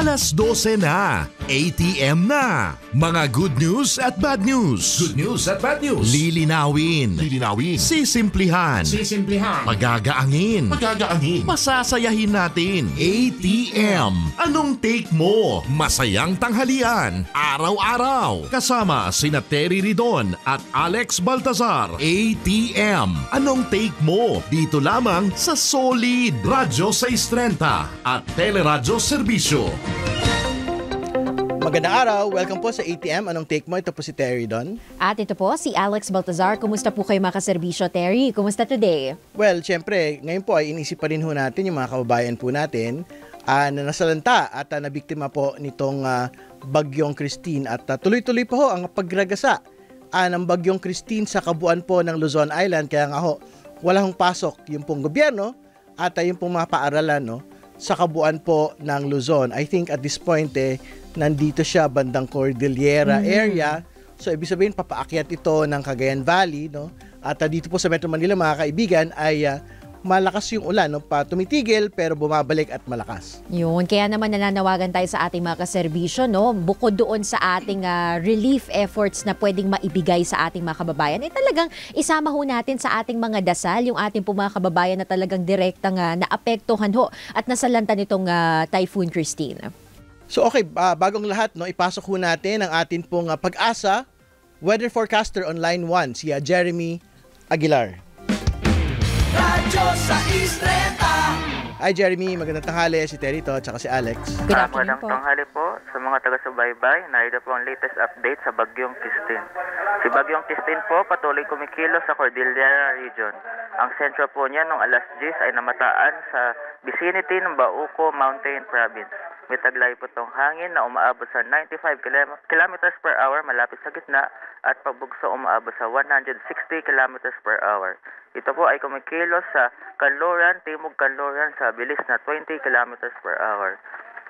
a las 12 en A ATM na. Mga good news at bad news. Good news at bad news. Lilinawin. Lilinawin. Sisimplihan. Sisimplihan. Magagaangin. Magagaangin. Masasayahin natin. ATM. Anong take mo? Masayang tanghalian. Araw-araw. Kasama sina Terry Ridon at Alex Baltazar. ATM. Anong take mo? Dito lamang sa Solid. Radio 630 at Teleradyo Serbisyo. Magandang araw! Welcome po sa ATM. Anong take mo? Ito po si Terry Don. At ito po si Alex Baltazar. Kumusta po kayo mga kaserbisyo, Terry? Kumusta today? Well, syempre, ngayon po ay inisip pa rin ho natin yung mga kababayan po natin uh, na nasalanta at uh, nabiktima po nitong uh, Bagyong Christine. At uh, tuloy-tuloy po ang pagragasa uh, ng Bagyong Christine sa kabuuan po ng Luzon Island. Kaya nga ho, wala hong pasok yung pong gobyerno at uh, yung pong mga paaralan no, sa kabuuan po ng Luzon. I think at this point eh, nandito siya bandang Cordillera mm-hmm. area. So ibig sabihin papaakyat ito ng Cagayan Valley, no? At ah, dito po sa Metro Manila mga kaibigan ay uh, malakas yung ulan, no? pa tumitigil pero bumabalik at malakas. Yun, kaya naman nananawagan tayo sa ating mga kaserbisyo, no? bukod doon sa ating uh, relief efforts na pwedeng maibigay sa ating mga kababayan, eh talagang isama ho natin sa ating mga dasal, yung ating po mga kababayan na talagang direktang uh, naapektuhan ho at nasalanta nitong uh, Typhoon Christine. So okay, uh, bagong lahat, no, ipasok ho natin ang atin pong uh, pag-asa weather forecaster on line 1, si uh, Jeremy Aguilar. Radyo sa Hi Jeremy, magandang tanghali si Terito at si Alex. Magandang tanghali po sa mga taga-subaybay. Narito po ang latest update sa Bagyong Christine. Si Bagyong Christine po patuloy kumikilos sa Cordillera Region. Ang sentro po niya nung alas 10 ay namataan sa vicinity ng Bauco Mountain Province. May taglay po itong hangin na umaabot sa 95 km per hour malapit sa gitna at pagbugso umaabot sa 160 km per hour. Ito po ay kumikilos sa Kanloran, Timog Kanloran sa bilis na 20 km per hour.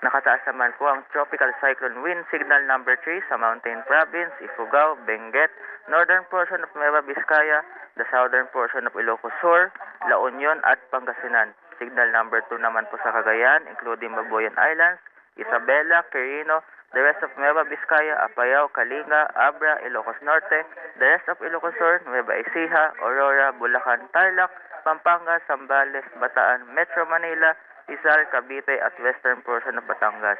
Nakataas naman po ang Tropical Cyclone Wind Signal Number 3 sa Mountain Province, Ifugao, Benguet, northern portion of Nueva Vizcaya, the southern portion of Ilocos Sur, La Union at Pangasinan. Signal Number 2 naman po sa Cagayan, including Baboyan Islands, Isabela, Quirino, the rest of Nueva Vizcaya, Apayao, Kalinga, Abra, Ilocos Norte, the rest of Ilocos Sur, Nueva Ecija, Aurora, Bulacan, Tarlac, Pampanga, Zambales, Bataan, Metro Manila, Rizal, Cavite at western portion ng Batangas.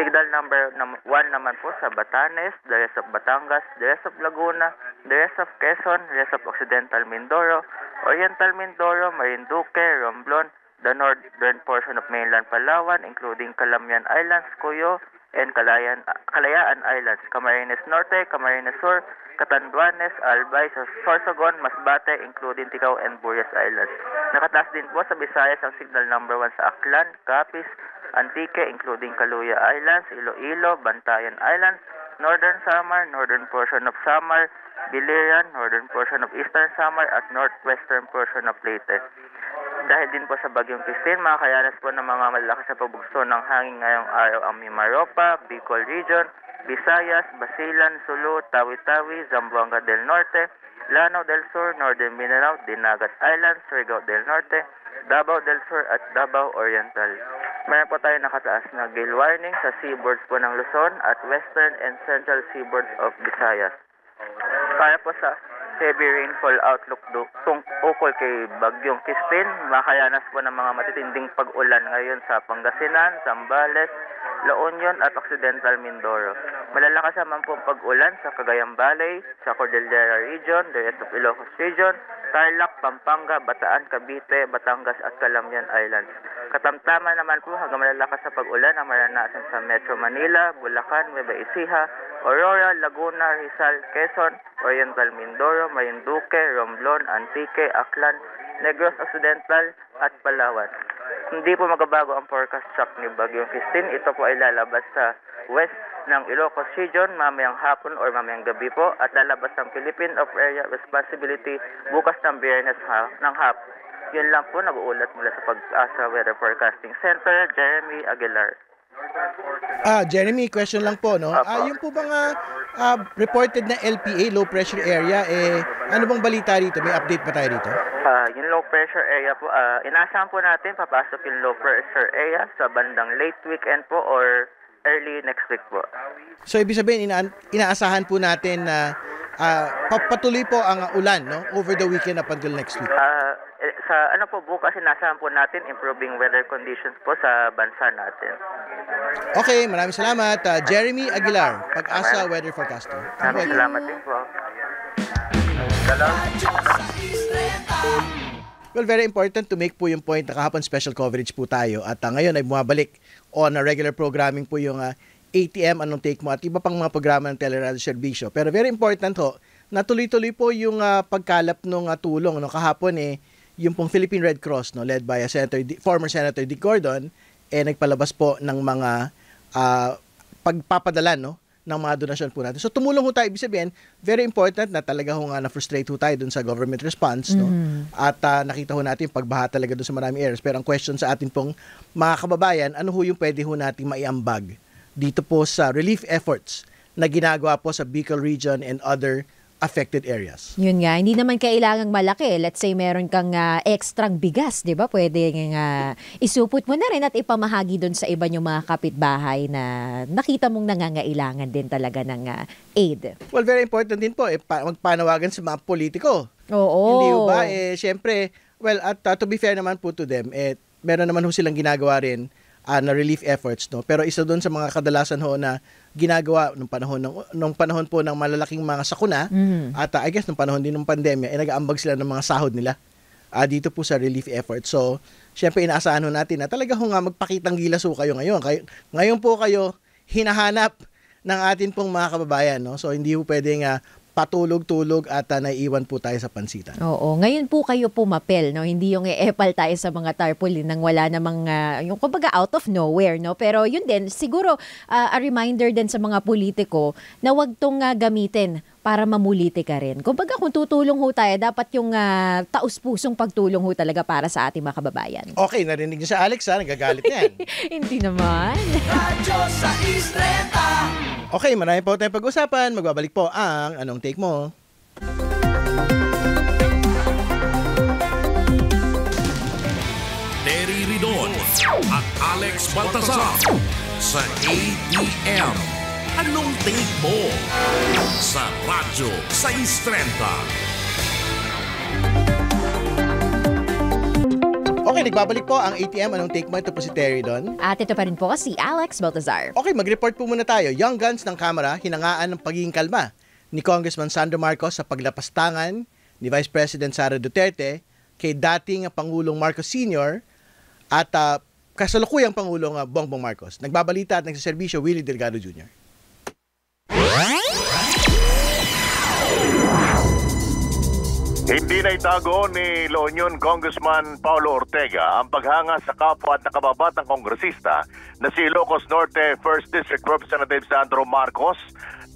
Signal number 1 naman po sa Batanes, the rest of Batangas, the rest of Laguna, the rest of Quezon, the rest of Occidental Mindoro, Oriental Mindoro, Marinduque, Romblon, the northern portion of mainland Palawan, including Calamian Islands, Cuyo, and Kalayan, Kalayaan Islands, Camarines Norte, Camarines Sur, Catanduanes, Albay, Sorsogon, Masbate, including Tikaw and Burias Islands. Nakataas din po sa Visayas ang signal number 1 sa Aklan, Capiz, Antique, including Kaluya Islands, Iloilo, Bantayan Islands, Northern Samar, Northern portion of Samar, Biliran, Northern portion of Eastern Samar, at Northwestern portion of Leyte. Dahil din po sa bagyong Christine, makakayanas po ng mga malalakas sa pabugso ng hangin ngayong araw ang Mimaropa, Bicol Region, Visayas, Basilan, Sulu, Tawi-Tawi, Zamboanga del Norte, Lanao del Sur, Northern Mindanao, Dinagat Islands, Surigao del Norte, Davao del Sur at Davao Oriental. Meron po tayo nakataas na gale warning sa seaboards po ng Luzon at western and central seaboards of Visayas. Para po sa heavy rainfall outlook do, tung ukol kay Bagyong Kispin. Makalanas po ng mga matitinding pag-ulan ngayon sa Pangasinan, Zambales, La Union at Occidental Mindoro. Malalakas naman po ang pag-ulan sa Cagayan Valley, sa Cordillera Region, the rest of Ilocos Region, Tarlac, Pampanga, Bataan, Cavite, Batangas at Calamian Islands. Katamtaman naman po hanggang malalakas sa pag-ulan ang maranasan sa Metro Manila, Bulacan, Nueva Ecija, Aurora, Laguna, Rizal, Quezon, Oriental Mindoro, Marinduque, Romblon, Antique, Aklan, Negros Occidental at Palawan. Hindi po magbabago ang forecast track ni Bagyong Christine. Ito po ay lalabas sa west ng Ilocos Region mamayang hapon or mamayang gabi po at lalabas ng Philippine of Area Responsibility bukas ng biyernes ha ng hap. Yun lang po nag-uulat mula sa, pag, uh, Weather Forecasting Center, Jeremy Aguilar. Ah, Jeremy, question lang po, no? Ah, yung po bang ah, reported na LPA, low pressure area, eh, ano bang balita dito? May update pa tayo dito? Ah, yung low pressure area po, ah, inaasahan po natin papasok yung low pressure area sa bandang late weekend po or early next week po. So, ibig sabihin, ina- inaasahan po natin na ah, papatuloy po ang ulan, no? Over the weekend up until next week. Ah, sa ano po bukas sinasahan po natin improving weather conditions po sa bansa natin. Okay, maraming salamat. Uh, Jeremy Aguilar, Pag-asa Weather Forecaster. Maraming salamat din po. Well, very important to make po yung point na kahapon special coverage po tayo at uh, ngayon ay bumabalik on a regular programming po yung uh, ATM, anong take mo at iba pang mga programa ng Teleradio Servisyo. Pero very important ho, natuloy-tuloy po yung uh, pagkalap ng uh, tulong. No, kahapon eh, yung pong Philippine Red Cross no led by a Senator former Senator Dick Gordon eh nagpalabas po ng mga uh, pagpapadala no ng mga donasyon po natin. So tumulong ho tayo ibig sabihin, very important na talaga ho nga na frustrate ho tayo dun sa government response no. Mm-hmm. At uh, nakita ho natin pagbaha talaga dun sa maraming areas. Pero ang question sa atin pong mga kababayan, ano ho yung pwede ho nating maiambag dito po sa relief efforts na ginagawa po sa Bicol region and other affected areas. Yun nga, hindi naman kailangang malaki. Let's say meron kang uh, ah, extra bigas, 'di ba? Pwede nga uh, isupot mo na rin at ipamahagi doon sa iba yung mga kapitbahay na nakita mong nangangailangan din talaga ng uh, aid. Well, very important din po eh, magpanawagan sa mga politiko. Oo. Hindi ba eh syempre, well at uh, to be fair naman po to them, eh meron naman ho silang ginagawa rin uh, na relief efforts no. Pero isa doon sa mga kadalasan ho na ginagawa nung panahon ng nung panahon po ng malalaking mga sakuna mm. at uh, I guess nung panahon din ng pandemya ay eh, nag-aambag sila ng mga sahod nila uh, dito po sa relief effort. So, syempre inaasahan ho natin na talaga ho nga magpakitang gilaso kayo ngayon. Kayo, ngayon po kayo hinahanap ng atin pong mga kababayan. No? So, hindi po pwedeng uh, patulog-tulog at uh, naiiwan po tayo sa pansitan. Oo, ngayon po kayo pumapel, no? Hindi yung e-epal tayo sa mga tarpaulin nang wala namang uh, yung kumbaga out of nowhere, no? Pero yun din, siguro uh, a reminder din sa mga politiko na wag tong uh, gamitin para mamuliti ka rin. Kumbaga kung tutulong ho tayo, dapat yung uh, taus-pusong pagtulong ho talaga para sa ating mga kababayan. Okay, narinig niyo sa Alex ha, nagagalit na yan. Eh. Hindi naman. Okay, marami po tayong pag-usapan. Magbabalik po ang Anong Take Mo? Terry Ridon at Alex Baltasar sa ATM. Anong tingin mo? Sa Radyo 630. Okay, nagbabalik po ang ATM. Anong take mo? Ito po si Terry Don. At ito pa rin po si Alex Baltazar. Okay, mag-report po muna tayo. Young Guns ng Kamara, hinangaan ng pagiging kalma ni Congressman Sandro Marcos sa paglapastangan ni Vice President Sara Duterte kay dating Pangulong Marcos Sr. at uh, kasalukuyang Pangulong uh, Bongbong Marcos. Nagbabalita at nagsaservisyo Willie Delgado Jr. Hindi na itago ni La Union Congressman Paulo Ortega ang paghanga sa kapwa at nakababatang kongresista na si Ilocos Norte 1st District Representative Sandro Marcos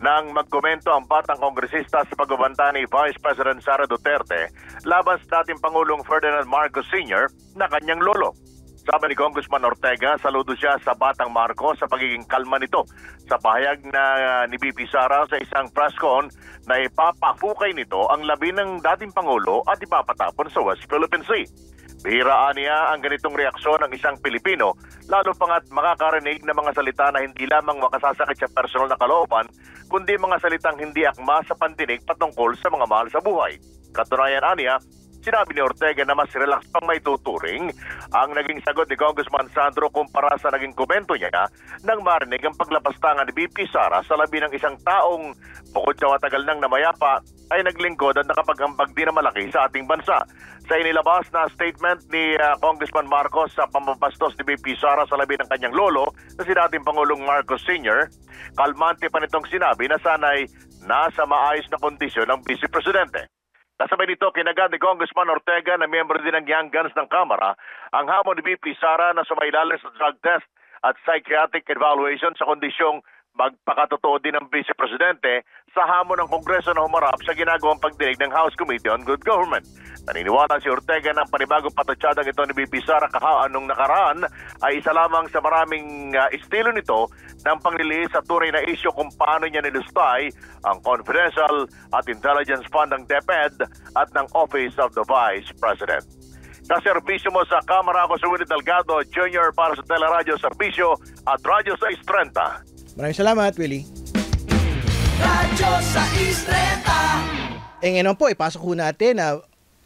nang magkomento ang batang kongresista sa pagbabanta ni Vice President Sara Duterte laban sa dating Pangulong Ferdinand Marcos Sr. na kanyang lolo. Sabi ni Congressman Ortega, saludo siya sa Batang Marcos sa pagiging kalma nito sa pahayag na ah, ni BP Sara sa isang press con na ipapahukay nito ang labi ng dating Pangulo at ipapatapon sa West Philippine Sea. Bihiraan niya ang ganitong reaksyon ng isang Pilipino, lalo pang at makakarinig ng mga salita na hindi lamang makasasakit sa personal na kalooban, kundi mga salitang hindi akma sa pandinig patungkol sa mga mahal sa buhay. Katunayan niya, Sinabi ni Ortega na mas relax pang may tuturing ang naging sagot ni Congressman Sandro kumpara sa naging komento niya nang marinig ang paglapastangan ni BP Sara sa labi ng isang taong bukod sa matagal nang namayapa ay naglingkod at nakapagambag din na malaki sa ating bansa. Sa inilabas na statement ni ah, Congressman Marcos sa pamabastos ni BP Sara sa labi ng kanyang lolo na si dating Pangulong Marcos Sr., kalmante pa nitong sinabi na sanay nasa maayos na kondisyon ang Vice Presidente. Kasabay nito, pinagad ni Congressman Ortega na miyembro din ng Young Guns ng Kamara ang hamon ni BP Sara na sumailalim sa drug test at psychiatric evaluation sa kondisyong Magpakatotoo din ng Vice Presidente sa hamon ng Kongreso na humarap sa ginagawang pagdinig ng House Committee on Good Government. Naniniwala si Ortega ng panibagong patatsyadang ito ni BP Sara Kahaan nung nakaraan ay isa lamang sa maraming uh, estilo nito ng pangliliis sa tunay na isyo kung paano niya nilustay ang Confidential at Intelligence Fund ng DepEd at ng Office of the Vice President sa serbisyo mo sa Kamara ako si Willie Delgado Jr. para sa Teleradyo Serbisyo at Radyo 630. Maraming salamat, Willie. Radyo sa Istreta. E ngayon po, ipasok eh, ko natin na uh,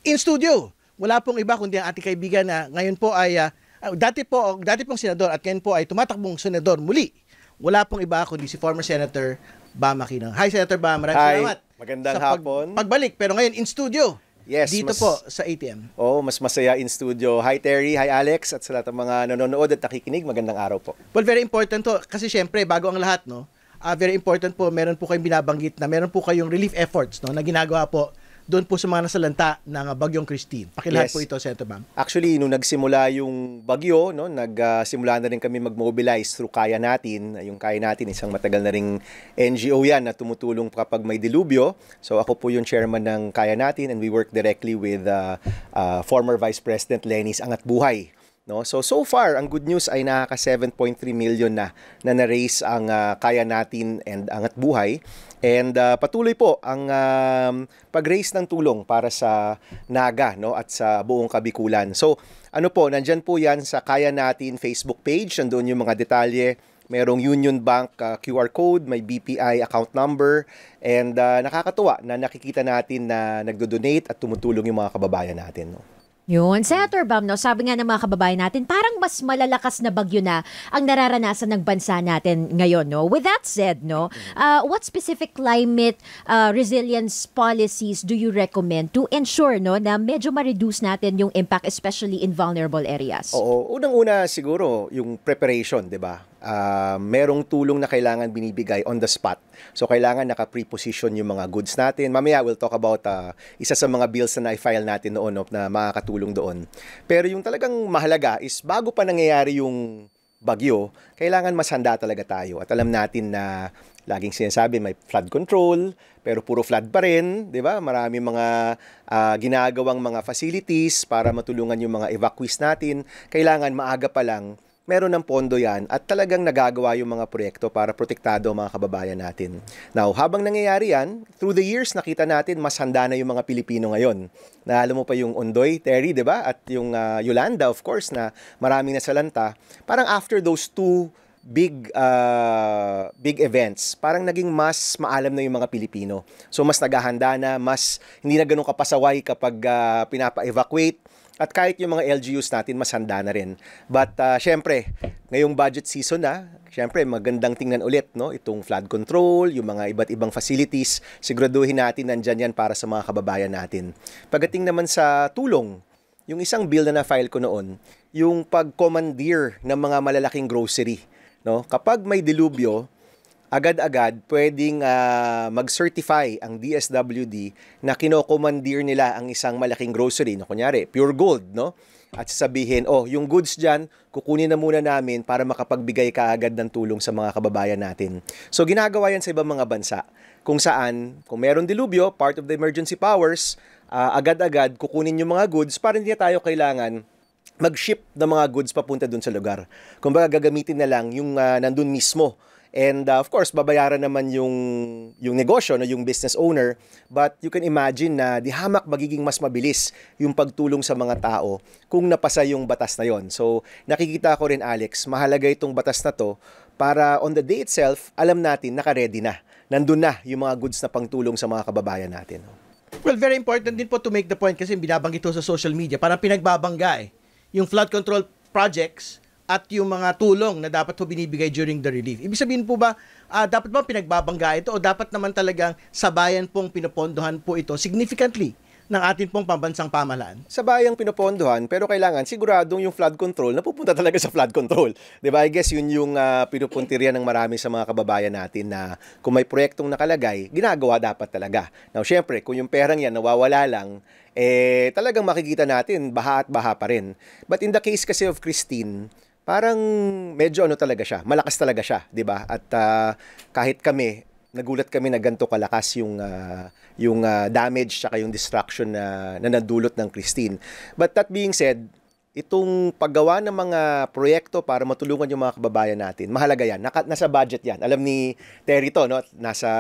in studio. Wala pong iba kundi ang ating kaibigan na ngayon po ay uh, dati po oh, dati pong senador at ngayon po ay tumatakbong senador muli. Wala pong iba kundi si former Senator Bam Aquino. Hi Senator Bam, maraming Hi. salamat. Magandang sa pag- hapon. Pagbalik pero ngayon in studio. Yes. Dito mas, po sa ATM. oh, mas masaya in studio. Hi Terry, hi Alex at sa lahat ng mga nanonood at nakikinig, magandang araw po. Well, very important to kasi syempre bago ang lahat, no? Uh, very important po, meron po kayong binabanggit na meron po kayong relief efforts no, na ginagawa po doon po sa mga nasalanta ng ah, Bagyong Christine. Pakilahat yes. po ito, Senator Ma'am. Actually, nung nagsimula yung bagyo, no, nagsimula ah, na rin kami mag-mobilize through Kaya Natin. Yung Kaya Natin, isang matagal na ring NGO yan na tumutulong kapag may dilubyo. So ako po yung chairman ng Kaya Natin and we work directly with uh, uh, former Vice President Lenis Angat Buhay No? So, so far, ang good news ay nakaka 7.3 million na na na-raise ang uh, kaya natin and ang at buhay. And uh, patuloy po ang uh, pag-raise ng tulong para sa Naga no? at sa buong Kabikulan. So, ano po, nandyan po yan sa Kaya Natin Facebook page. Nandun yung mga detalye merong Union Bank uh, ah, QR code, may BPI account number, and uh, nakakatuwa na nakikita natin na nagdo-donate at tumutulong yung mga kababayan natin. No? Yun, Senator Bam, no, sabi nga ng mga kababayan natin, parang mas malalakas na bagyo na ang nararanasan ng bansa natin ngayon. No? With that said, no, uh, what specific climate uh, resilience policies do you recommend to ensure no, na medyo ma-reduce natin yung impact, especially in vulnerable areas? Oo, unang-una siguro yung preparation, di ba? uh, merong tulong na kailangan binibigay on the spot. So kailangan naka-preposition yung mga goods natin. Mamaya we'll talk about uh, isa sa mga bills na i file natin noon no, na makakatulong doon. Pero yung talagang mahalaga is bago pa nangyayari yung bagyo, kailangan mas handa talaga tayo. At alam natin na laging sinasabi may flood control, pero puro flood pa rin, 'di ba? Marami mga uh, ginagawang mga facilities para matulungan yung mga evacuees natin. Kailangan maaga pa lang meron ng pondo yan at talagang nagagawa yung mga proyekto para protektado ang mga kababayan natin. Now, habang nangyayari yan, through the years nakita natin mas handa na yung mga Pilipino ngayon. Nahalo mo pa yung Ondoy, Terry, di ba? At yung uh, Yolanda, of course, na maraming nasalanta. Parang after those two big uh, big events, parang naging mas maalam na yung mga Pilipino. So mas naghahanda na, mas hindi na ganun kapasaway kapag uh, pinapa-evacuate at kahit yung mga LGUs natin, mas handa na rin. But uh, syempre, ngayong budget season na, syempre magandang tingnan ulit no? itong flood control, yung mga iba't ibang facilities. Siguraduhin natin nandyan yan para sa mga kababayan natin. Pagdating naman sa tulong, yung isang bill na na-file ko noon, yung pag-commandeer ng mga malalaking grocery. No? Kapag may dilubyo, agad-agad pwedeng uh, mag-certify ang DSWD na kinokomandir nila ang isang malaking grocery, no, kunyari, pure gold, no? At sabihin, oh, yung goods dyan, kukunin na muna namin para makapagbigay ka agad ng tulong sa mga kababayan natin. So, ginagawa yan sa ibang mga bansa kung saan, kung meron dilubyo, part of the emergency powers, uh, agad-agad kukunin yung mga goods para hindi tayo kailangan mag-ship ng mga goods papunta dun sa lugar. Kumbaga, gagamitin na lang yung uh, nandun mismo And uh, of course, babayaran naman yung, yung negosyo, no, yung business owner. But you can imagine na di hamak magiging mas mabilis yung pagtulong sa mga tao kung napasa yung batas na yon. So nakikita ko rin Alex, mahalaga itong batas na to para on the day itself, alam natin naka-ready na. Nandun na yung mga goods na pangtulong sa mga kababayan natin. Well, very important din po to make the point kasi binabanggit ito sa social media. Parang pinagbabangga eh. Yung flood control projects, at yung mga tulong na dapat po binibigay during the relief. Ibig sabihin po ba, uh, dapat ba pinagbabangga ito o dapat naman talagang sabayan pong pinopondohan po ito significantly ng atin pong pambansang pamahalaan? Sabayang pinopondohan pero kailangan siguradong yung flood control na pupunta talaga sa flood control. 'Di ba? I guess yun yung uh, ah, pinupuntirya ng marami sa mga kababayan natin na kung may proyektong nakalagay, ginagawa dapat talaga. Now, syempre, kung yung perang yan nawawala lang, eh talagang makikita natin baha at baha pa rin. But in the case kasi of Christine, parang medyo ano talaga siya, malakas talaga siya, 'di ba? At uh, kahit kami nagulat kami na ganto kalakas yung uh, yung uh, damage at yung destruction na, na nadulot ng Christine. But that being said, itong paggawa ng mga proyekto para matulungan yung mga kababayan natin, mahalaga yan. Naka, nasa budget yan. Alam ni Terry to, no? nasa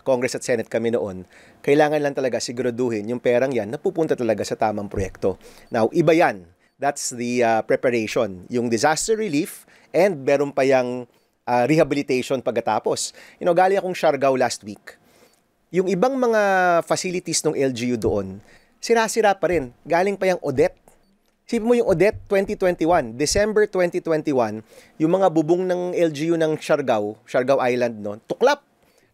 Congress at Senate kami noon. Kailangan lang talaga siguraduhin yung perang yan napupunta talaga sa tamang proyekto. Now, iba yan That's the uh, preparation, yung disaster relief and meron pa yung uh, rehabilitation pagkatapos. You know, galing akong Siargao last week. Yung ibang mga facilities ng LGU doon, sira-sira pa rin. Galing pa yung Odette. Isipin mo yung Odette 2021, December 2021, yung mga bubong ng LGU ng Siargao, Siargao Island noon, tuklap.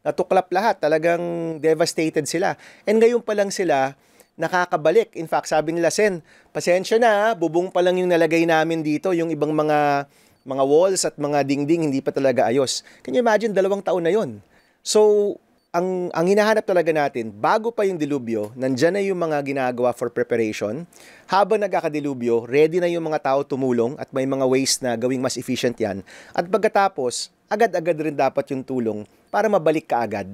Natuklap lahat. Talagang devastated sila. And ngayon pa lang sila, nakakabalik. In fact, sabi nila, Sen, pasensya na, ah, bubong pa lang yung nalagay namin dito, yung ibang mga mga walls at mga dingding hindi pa talaga ayos. Can you imagine, dalawang taon na yon. So, ang, ang hinahanap talaga natin, bago pa yung dilubyo, nandyan na yung mga ginagawa for preparation. Habang nagkakadilubyo, ready na yung mga tao tumulong at may mga ways na gawing mas efficient yan. At pagkatapos, agad-agad rin dapat yung tulong para mabalik ka agad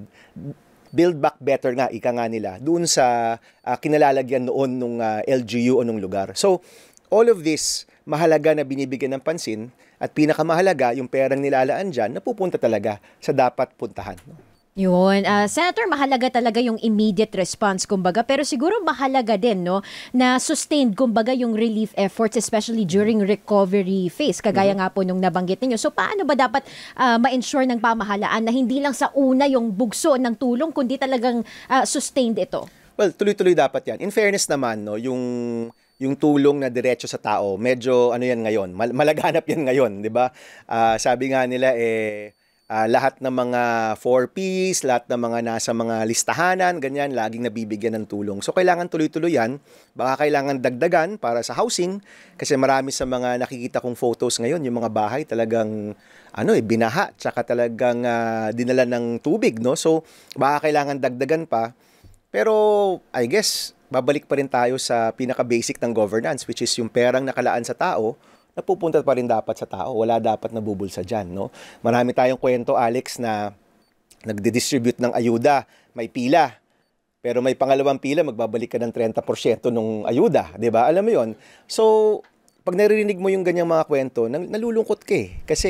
Build Back Better nga, ika nga nila, doon sa uh, kinalalagyan noon nung uh, ah, LGU o nung lugar. So, all of this, mahalaga na binibigyan ng pansin at pinakamahalaga, yung perang nilalaan dyan, napupunta talaga sa dapat puntahan. No? Yun. Uh, Senator, mahalaga talaga yung immediate response, kumbaga. Pero siguro mahalaga din, no, na sustained, kumbaga, yung relief efforts, especially during recovery phase, kagaya mm-hmm. nga po nung nabanggit ninyo. So, paano ba dapat uh, ma-ensure ng pamahalaan na hindi lang sa una yung bugso ng tulong, kundi talagang uh, sustained ito? Well, tuloy-tuloy dapat yan. In fairness naman, no, yung yung tulong na diretso sa tao, medyo ano yan ngayon, mal- malaganap yan ngayon, di ba? Uh, sabi nga nila, eh, uh, lahat ng mga 4 piece lahat ng mga nasa mga listahanan, ganyan, laging nabibigyan ng tulong. So, kailangan tuloy-tuloy yan. Baka kailangan dagdagan para sa housing kasi marami sa mga nakikita kong photos ngayon, yung mga bahay talagang ano eh, binaha, tsaka talagang uh, dinala ng tubig, no? So, baka kailangan dagdagan pa. Pero, I guess, babalik pa rin tayo sa pinaka-basic ng governance, which is yung perang nakalaan sa tao, napupunta pa rin dapat sa tao. Wala dapat nabubulsa dyan. No? Marami tayong kwento, Alex, na nagdi-distribute ng ayuda, may pila, pero may pangalawang pila, magbabalik ka ng 30% ng ayuda, 'di ba? Alam mo 'yon. So, pag naririnig mo yung ganyang mga kwento, nalulungkot ka eh. Kasi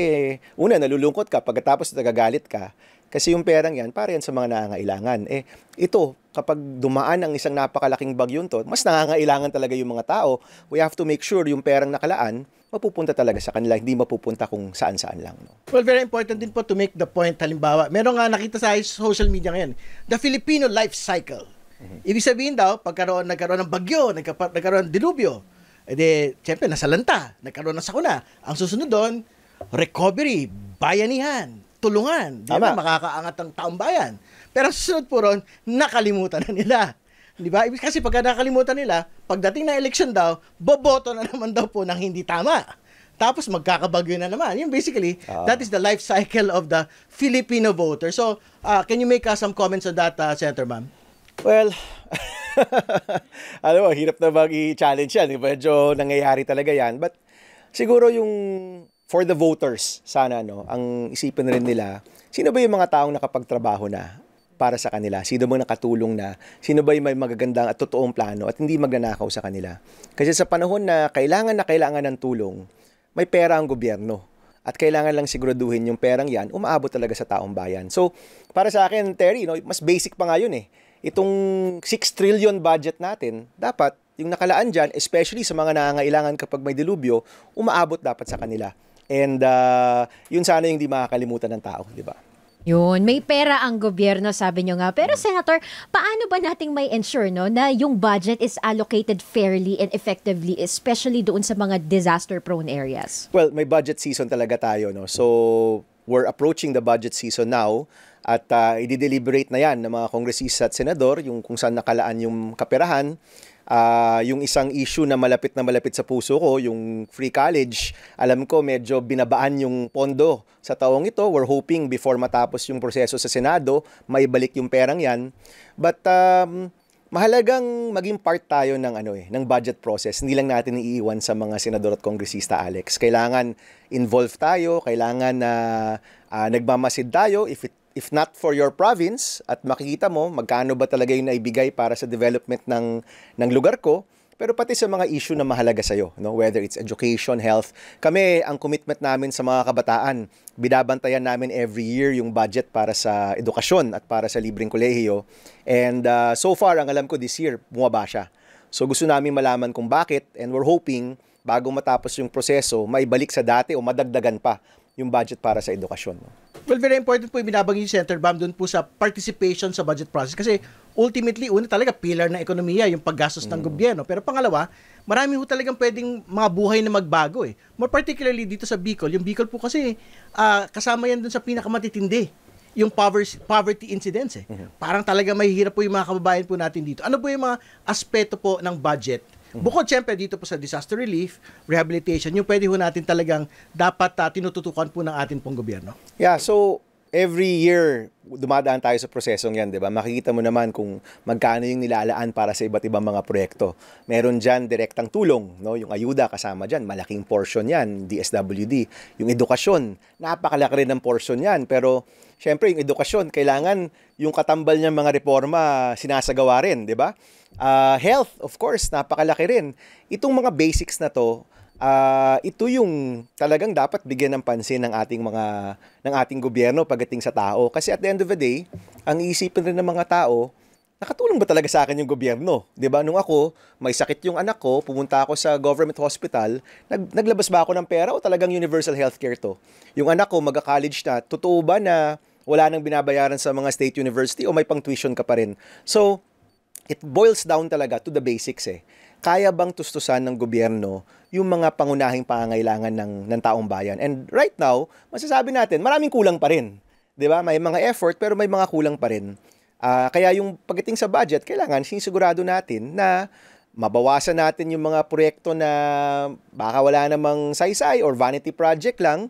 una nalulungkot ka pagkatapos nagagalit ka. Kasi yung perang yan, para yan sa mga nangangailangan. Eh, ito, kapag dumaan ang isang napakalaking bagyo to, mas nangangailangan talaga yung mga tao. We have to make sure yung perang nakalaan, mapupunta talaga sa kanila, hindi mapupunta kung saan-saan lang. No? Well, very important din po to make the point. Halimbawa, meron nga nakita sa social media ngayon, the Filipino life cycle. Mm-hmm. Ibig sabihin daw, pagkaroon, nagkaroon ng bagyo, nagka, nagkaroon ng dilubyo, edi, eh syempre, nasa lanta, nagkaroon ng sakuna. Ang susunod doon, recovery, bayanihan, tulungan. Di ba? Makakaangat ang taumbayan. bayan. Pero susunod po ron, nakalimutan na nila. Di ba? Kasi pagka nakalimutan nila, pagdating na election daw, boboto na naman daw po ng hindi tama. Tapos magkakabagyo na naman. Yung basically, uh, that is the life cycle of the Filipino voter. So, uh, can you make uh, some comments on that, uh, Senator Ma'am? Well, alam mo, hirap na mag-challenge yan. Medyo nangyayari talaga yan. But siguro yung for the voters, sana no, ang isipin rin nila, sino ba yung mga taong nakapagtrabaho na para sa kanila? Sino bang nakatulong na? Sino ba yung may magagandang at totoong plano at hindi magnanakaw sa kanila? Kasi sa panahon na kailangan na kailangan ng tulong, may pera ang gobyerno. At kailangan lang siguraduhin yung perang yan, umaabot talaga sa taong bayan. So, para sa akin, Terry, no, mas basic pa nga yun eh. Itong 6 trillion budget natin, dapat yung nakalaan dyan, especially sa mga nangangailangan kapag may dilubyo, umaabot dapat sa kanila. And uh, yun sana yung di makakalimutan ng tao, di ba? Yun, may pera ang gobyerno, sabi nyo nga. Pero hmm. Senator, paano ba nating may ensure no, na yung budget is allocated fairly and effectively, especially doon sa mga disaster-prone areas? Well, may budget season talaga tayo. No? So, we're approaching the budget season now at uh, i-deliberate na yan ng mga kongresista at senador yung kung saan nakalaan yung kaperahan uh, yung isang issue na malapit na malapit sa puso ko, yung free college, alam ko medyo binabaan yung pondo sa taong ito. We're hoping before matapos yung proseso sa Senado, may balik yung perang yan. But um, mahalagang maging part tayo ng ano eh, ng budget process. Hindi lang natin iiwan sa mga senador at kongresista Alex. Kailangan involved tayo, kailangan na uh, uh, nagmamasid tayo if it if not for your province, at makikita mo magkano ba talaga yung naibigay para sa development ng, ng lugar ko, pero pati sa mga issue na mahalaga sa iyo, no? whether it's education, health. Kami, ang commitment namin sa mga kabataan, binabantayan namin every year yung budget para sa edukasyon at para sa libreng kolehiyo. And uh, so far, ang alam ko this year, bumaba siya. So gusto namin malaman kung bakit and we're hoping bago matapos yung proseso, maibalik sa dati o madagdagan pa yung budget para sa edukasyon. No? Well, very important po yung binabanggit si Senator Bam doon po sa participation sa budget process. Kasi ultimately, una talaga, pillar ng ekonomiya, yung paggastos mm. ng gobyerno. Pero pangalawa, marami po talagang pwedeng mga buhay na magbago. Eh. More particularly dito sa Bicol. Yung Bicol po kasi, uh, kasama yan doon sa pinakamatitindi yung poverty, incidence. Eh. Mm-hmm. Parang talaga mahihirap po yung mga kababayan po natin dito. Ano po yung mga aspeto po ng budget Mm. Bukod syempre dito po sa disaster relief, rehabilitation, yung pwede ho natin talagang dapat uh, tinututukan po ng atin pong gobyerno. Yeah, so every year dumadaan tayo sa prosesong 'yan, 'di ba? Makikita mo naman kung magkano yung nilalaan para sa iba't ibang mga proyekto. Meron diyan direktang tulong, no? Yung ayuda kasama diyan, malaking portion 'yan, DSWD. Yung edukasyon, napakalaki rin ng portion 'yan, pero syempre yung edukasyon kailangan yung katambal niya mga reforma sinasagawa rin, 'di ba? Uh, health, of course, napakalaki rin. Itong mga basics na to, uh, ito yung talagang dapat bigyan ng pansin ng ating mga ng ating gobyerno pagdating sa tao kasi at the end of the day, ang isipin rin ng mga tao, nakatulong ba talaga sa akin yung gobyerno? 'Di ba? Nung ako, may sakit yung anak ko, pumunta ako sa government hospital, nag, naglabas ba ako ng pera o talagang universal healthcare to? Yung anak ko magka-college na, totoo ba na wala nang binabayaran sa mga state university o may pang tuition ka pa rin? So, it boils down talaga to the basics eh. Kaya bang tustusan ng gobyerno yung mga pangunahing pangangailangan ng, ng taong bayan? And right now, masasabi natin, maraming kulang pa rin. 'Di ba? May mga effort pero may mga kulang pa rin. Uh, kaya yung pagdating sa budget, kailangan sinisigurado natin na mabawasan natin yung mga proyekto na baka wala namang saysay or vanity project lang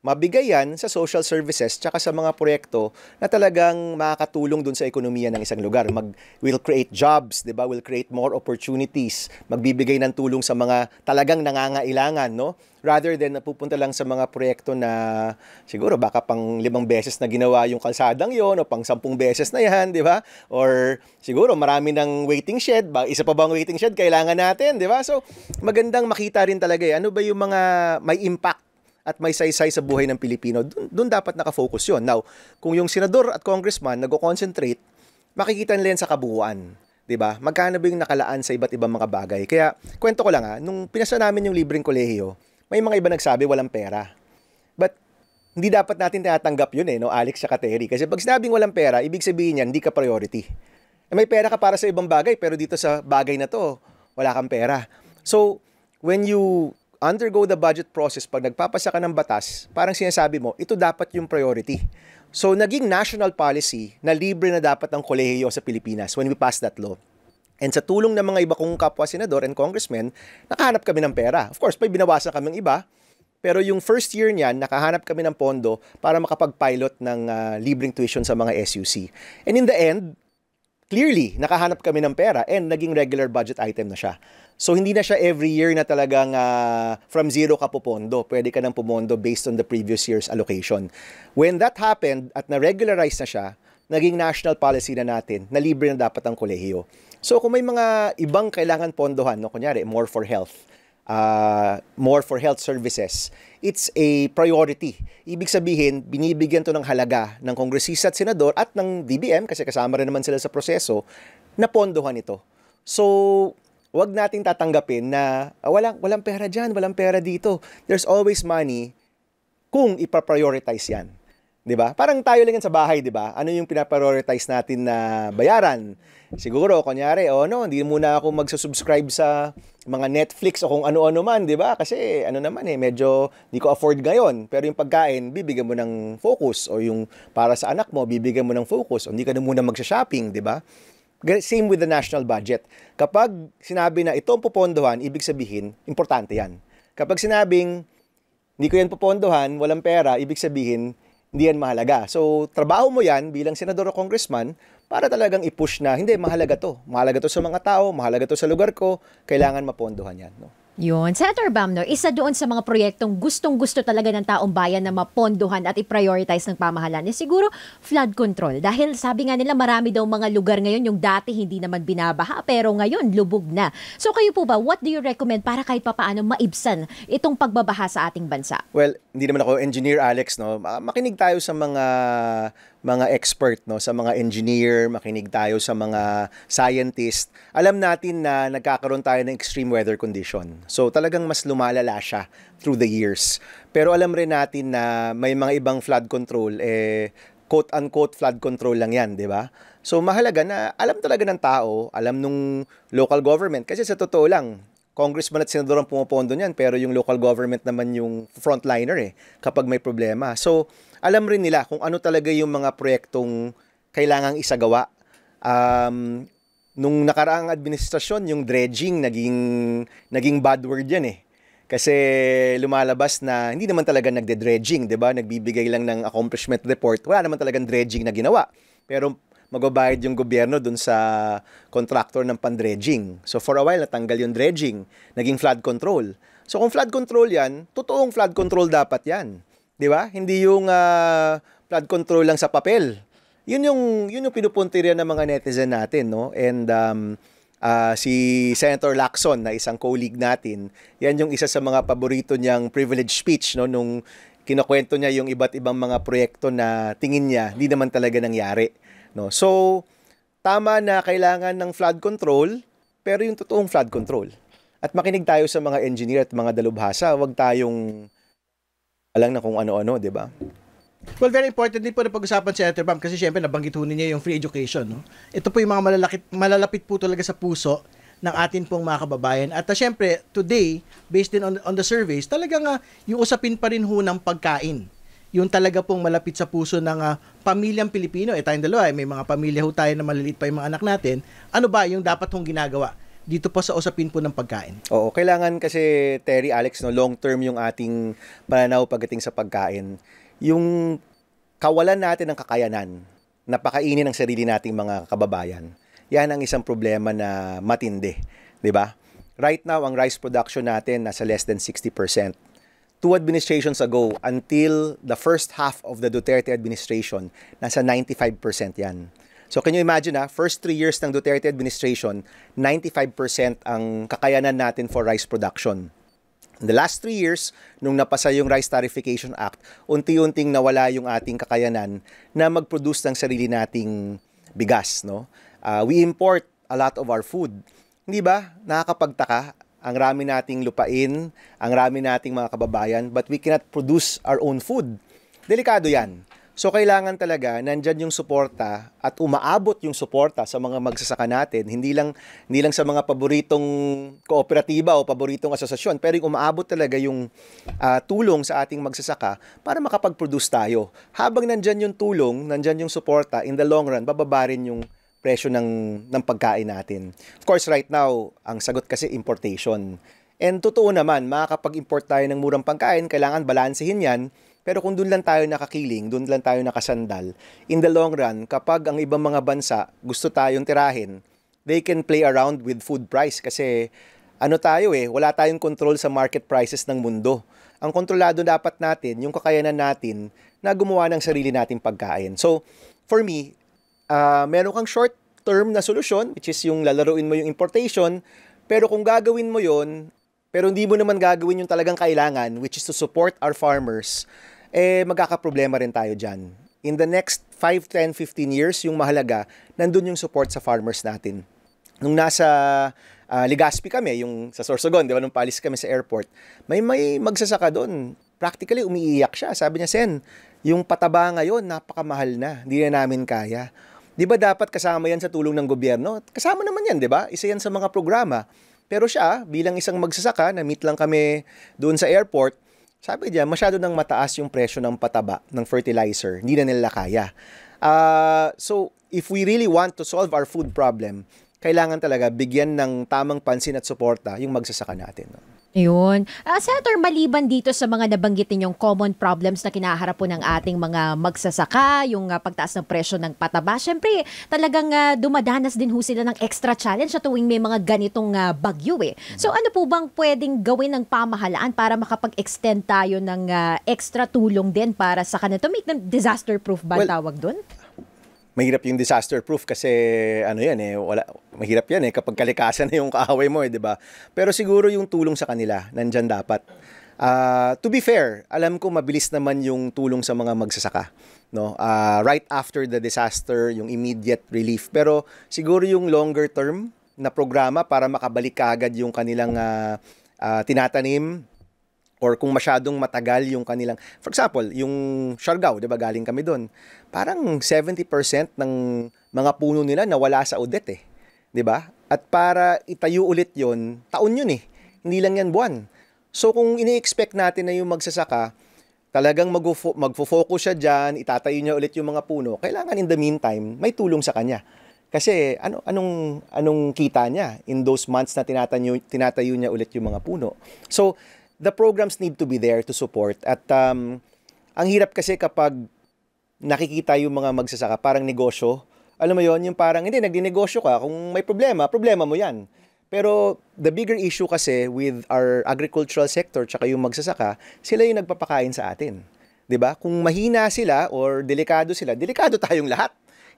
mabigay yan sa social services tsaka sa mga proyekto na talagang makakatulong dun sa ekonomiya ng isang lugar. Mag, will create jobs, di ba? Will create more opportunities. Magbibigay ng tulong sa mga talagang nangangailangan, no? Rather than napupunta lang sa mga proyekto na siguro baka pang limang beses na ginawa yung kalsadang yon o pang sampung beses na yan, di ba? Or siguro marami ng waiting shed. Ba, isa pa bang waiting shed kailangan natin, di ba? So magandang makita rin talaga eh. Ano ba yung mga may impact at may saysay sa buhay ng Pilipino, doon dun dapat nakafocus yon. Now, kung yung senador at congressman nag-concentrate, makikita nila yan sa kabuuan. 'di ba? Magkano ba yung nakalaan sa iba't ibang mga bagay? Kaya kwento ko lang ha, ah, nung pinasa namin yung libreng kolehiyo, may mga iba nagsabi walang pera. But hindi dapat natin tinatanggap yun eh, no, Alex sa Terry. Kasi pag sinabing walang pera, ibig sabihin niyan, hindi ka priority. Eh, may pera ka para sa ibang bagay, pero dito sa bagay na to, wala kang pera. So, when you undergo the budget process pag nagpapasa ka ng batas, parang sinasabi mo, ito dapat yung priority. So, naging national policy na libre na dapat ang kolehiyo sa Pilipinas when we pass that law. And sa tulong ng mga iba kong kapwa senador and congressmen, nakahanap kami ng pera. Of course, may binawasan kaming iba, pero yung first year niyan, nakahanap kami ng pondo para makapag-pilot ng uh, libreng tuition sa mga SUC. And in the end, clearly, nakahanap kami ng pera and naging regular budget item na siya. So hindi na siya every year na talagang uh, from zero ka pupondo. Pwede ka nang pumondo based on the previous year's allocation. When that happened at na-regularize na siya, naging national policy na natin na libre na dapat ang kolehiyo. So kung may mga ibang kailangan pondohan, no, kunyari more for health, uh, more for health services, it's a priority. Ibig sabihin, binibigyan to ng halaga ng kongresista at senador at ng DBM kasi kasama rin naman sila sa proseso na pondohan ito. So, wag nating tatanggapin na ah, walang, walang pera diyan, walang pera dito. There's always money kung ipa-prioritize yan. 'di ba? Parang tayo lang yan sa bahay, 'di ba? Ano yung pinaprioritize natin na bayaran? Siguro kunyari, oh no, hindi muna ako magsusubscribe sa mga Netflix o kung ano-ano man, 'di ba? Kasi ano naman eh, medyo di ko afford ngayon. Pero yung pagkain, bibigyan mo ng focus o yung para sa anak mo, bibigyan mo ng focus. O, hindi ka na muna magsha-shopping, 'di ba? Same with the national budget. Kapag sinabi na ito ang popondohan, ibig sabihin, importante yan. Kapag sinabing, hindi ko yan popondohan, walang pera, ibig sabihin, hindi yan mahalaga. So, trabaho mo yan bilang senador o congressman para talagang i-push na, hindi, mahalaga to. Mahalaga to sa mga tao, mahalaga to sa lugar ko, kailangan mapondohan yan. No? Yun. Senator Bamnor, isa doon sa mga proyektong gustong-gusto talaga ng taong bayan na mapondohan at i-prioritize ng pamahalaan is siguro flood control. Dahil sabi nga nila marami daw mga lugar ngayon yung dati hindi naman binabaha pero ngayon lubog na. So kayo po ba, what do you recommend para kahit papaano maibsan itong pagbabaha sa ating bansa? Well, hindi naman ako engineer Alex. No? Makinig tayo sa mga mga expert no sa mga engineer, makinig tayo sa mga scientist. Alam natin na nagkakaroon tayo ng extreme weather condition. So talagang mas lumalala siya through the years. Pero alam rin natin na may mga ibang flood control eh quote unquote flood control lang 'yan, 'di ba? So mahalaga na alam talaga ng tao, alam nung local government kasi sa totoo lang congressman at senador ang pumapondo niyan pero yung local government naman yung frontliner eh kapag may problema. So alam rin nila kung ano talaga yung mga proyektong kailangang isagawa. Um, nung nakaraang administrasyon, yung dredging, naging, naging bad word yan eh. Kasi lumalabas na hindi naman talaga nagde-dredging, di ba? Nagbibigay lang ng accomplishment report. Wala naman talagang dredging na ginawa. Pero magbabayad yung gobyerno dun sa contractor ng pan-dredging. So for a while, natanggal yung dredging. Naging flood control. So kung flood control yan, totoong flood control dapat yan. 'Di ba? Hindi yung uh, flood control lang sa papel. Yun yung yun yung pinupuntirya ng mga netizen natin, no? And um, uh, si Senator Lacson na isang colleague natin, yan yung isa sa mga paborito niyang privilege speech no nung kinukuwento niya yung iba't ibang mga proyekto na tingin niya hindi naman talaga nangyari, no. So tama na kailangan ng flood control, pero yung totoong flood control. At makinig tayo sa mga engineer at mga dalubhasa, wag tayong alang na kung ano-ano, di ba? Well, very important din po na pag-usapan si Ate Bam kasi syempre nabanggit ho niya yung free education. No? Ito po yung mga malalakit, malalapit po talaga sa puso ng atin pong mga kababayan. At uh, syempre, today, based din on, on the surveys, talagang uh, yung usapin pa rin ho ng pagkain. Yung talaga pong malapit sa puso ng uh, pamilyang Pilipino. Eh tayong dalawa, eh, may mga pamilya ho tayo na maliliit pa yung mga anak natin. Ano ba yung dapat hong ginagawa? dito pa sa usapin po ng pagkain. Oo, kailangan kasi Terry Alex no long term yung ating pananaw pagdating sa pagkain. Yung kawalan natin ng kakayanan napakainin ang sarili nating mga kababayan. Yan ang isang problema na matindi, 'di ba? Right now ang rice production natin nasa less than 60%. Two administrations ago until the first half of the Duterte administration, nasa 95% 'yan. So can you imagine ha, ah, first three years ng Duterte administration, 95% ang kakayanan natin for rice production. In the last three years, nung napasa yung Rice Tarification Act, unti-unting nawala yung ating kakayanan na mag-produce ng sarili nating bigas. No? Uh, we import a lot of our food. Hindi ba? Nakakapagtaka ang rami nating lupain, ang rami nating mga kababayan, but we cannot produce our own food. Delikado yan. So kailangan talaga nandyan yung suporta at umaabot yung suporta sa mga magsasaka natin, hindi lang hindi lang sa mga paboritong kooperatiba o paboritong asosasyon, pero yung umaabot talaga yung uh, tulong sa ating magsasaka para makapag-produce tayo. Habang nandyan yung tulong, nandyan yung suporta, in the long run bababa rin yung presyo ng ng pagkain natin. Of course right now, ang sagot kasi importation. And totoo naman, makakapag-import tayo ng murang pagkain, kailangan balansehin 'yan pero kung doon lang tayo nakakiling, doon lang tayo nakasandal, in the long run, kapag ang ibang mga bansa gusto tayong tirahin, they can play around with food price kasi ano tayo eh, wala tayong control sa market prices ng mundo. Ang kontrolado dapat natin, yung kakayanan natin na gumawa ng sarili nating pagkain. So, for me, uh, meron kang short term na solusyon, which is yung lalaruin mo yung importation, pero kung gagawin mo yon pero hindi mo naman gagawin yung talagang kailangan, which is to support our farmers, eh magkakaproblema rin tayo dyan. In the next 5, 10, 15 years, yung mahalaga, nandun yung support sa farmers natin. Nung nasa uh, Legazpi kami, yung sa Sorsogon, di ba, nung palis kami sa airport, may may magsasaka doon. Practically, umiiyak siya. Sabi niya, Sen, yung pataba ngayon, napakamahal na. Hindi na namin kaya. Di ba dapat kasama yan sa tulong ng gobyerno? Kasama naman yan, di ba? Isa yan sa mga programa. Pero siya, bilang isang magsasaka, na-meet lang kami doon sa airport, sabi niya, masyado nang mataas yung presyo ng pataba ng fertilizer. Hindi na nila kaya. Uh, so, if we really want to solve our food problem, kailangan talaga bigyan ng tamang pansin at suporta yung magsasaka natin. No? Yun. Uh, ah, Senator, maliban dito sa mga nabanggit ninyong common problems na kinaharap po ng ating mga magsasaka, yung uh, pagtaas ng presyo ng pataba, syempre talagang uh, dumadanas din ho sila ng extra challenge sa tuwing may mga ganitong uh, bagyo eh. So ano po bang pwedeng gawin ng pamahalaan para makapag-extend tayo ng uh, extra tulong din para sa kanila to make them disaster-proof ba well, tawag doon? mahirap yung disaster proof kasi ano yan eh, wala, mahirap yan eh kapag kalikasan na yung kaaway mo eh, di ba? Pero siguro yung tulong sa kanila, nandiyan dapat. Uh, to be fair, alam ko mabilis naman yung tulong sa mga magsasaka. No? Uh, right after the disaster, yung immediate relief. Pero siguro yung longer term na programa para makabalik kaagad yung kanilang uh, uh, tinatanim, or kung masyadong matagal yung kanilang for example yung Siargao 'di ba galing kami doon parang 70% ng mga puno nila nawala sa udet eh 'di ba at para itayo ulit 'yon taon 'yun eh hindi lang yan buwan so kung ini-expect natin na yung magsasaka talagang magfo-focus siya diyan itatayo niya ulit yung mga puno kailangan in the meantime may tulong sa kanya kasi ano anong anong kita niya in those months na tinatayo tinatayo niya ulit yung mga puno so the programs need to be there to support. At um, ang hirap kasi kapag nakikita yung mga magsasaka, parang negosyo. Alam mo yon yung parang, hindi, nagdinegosyo ka. Kung may problema, problema mo yan. Pero the bigger issue kasi with our agricultural sector tsaka yung magsasaka, sila yung nagpapakain sa atin. 'Di ba? Kung mahina sila or delikado sila, delikado tayong lahat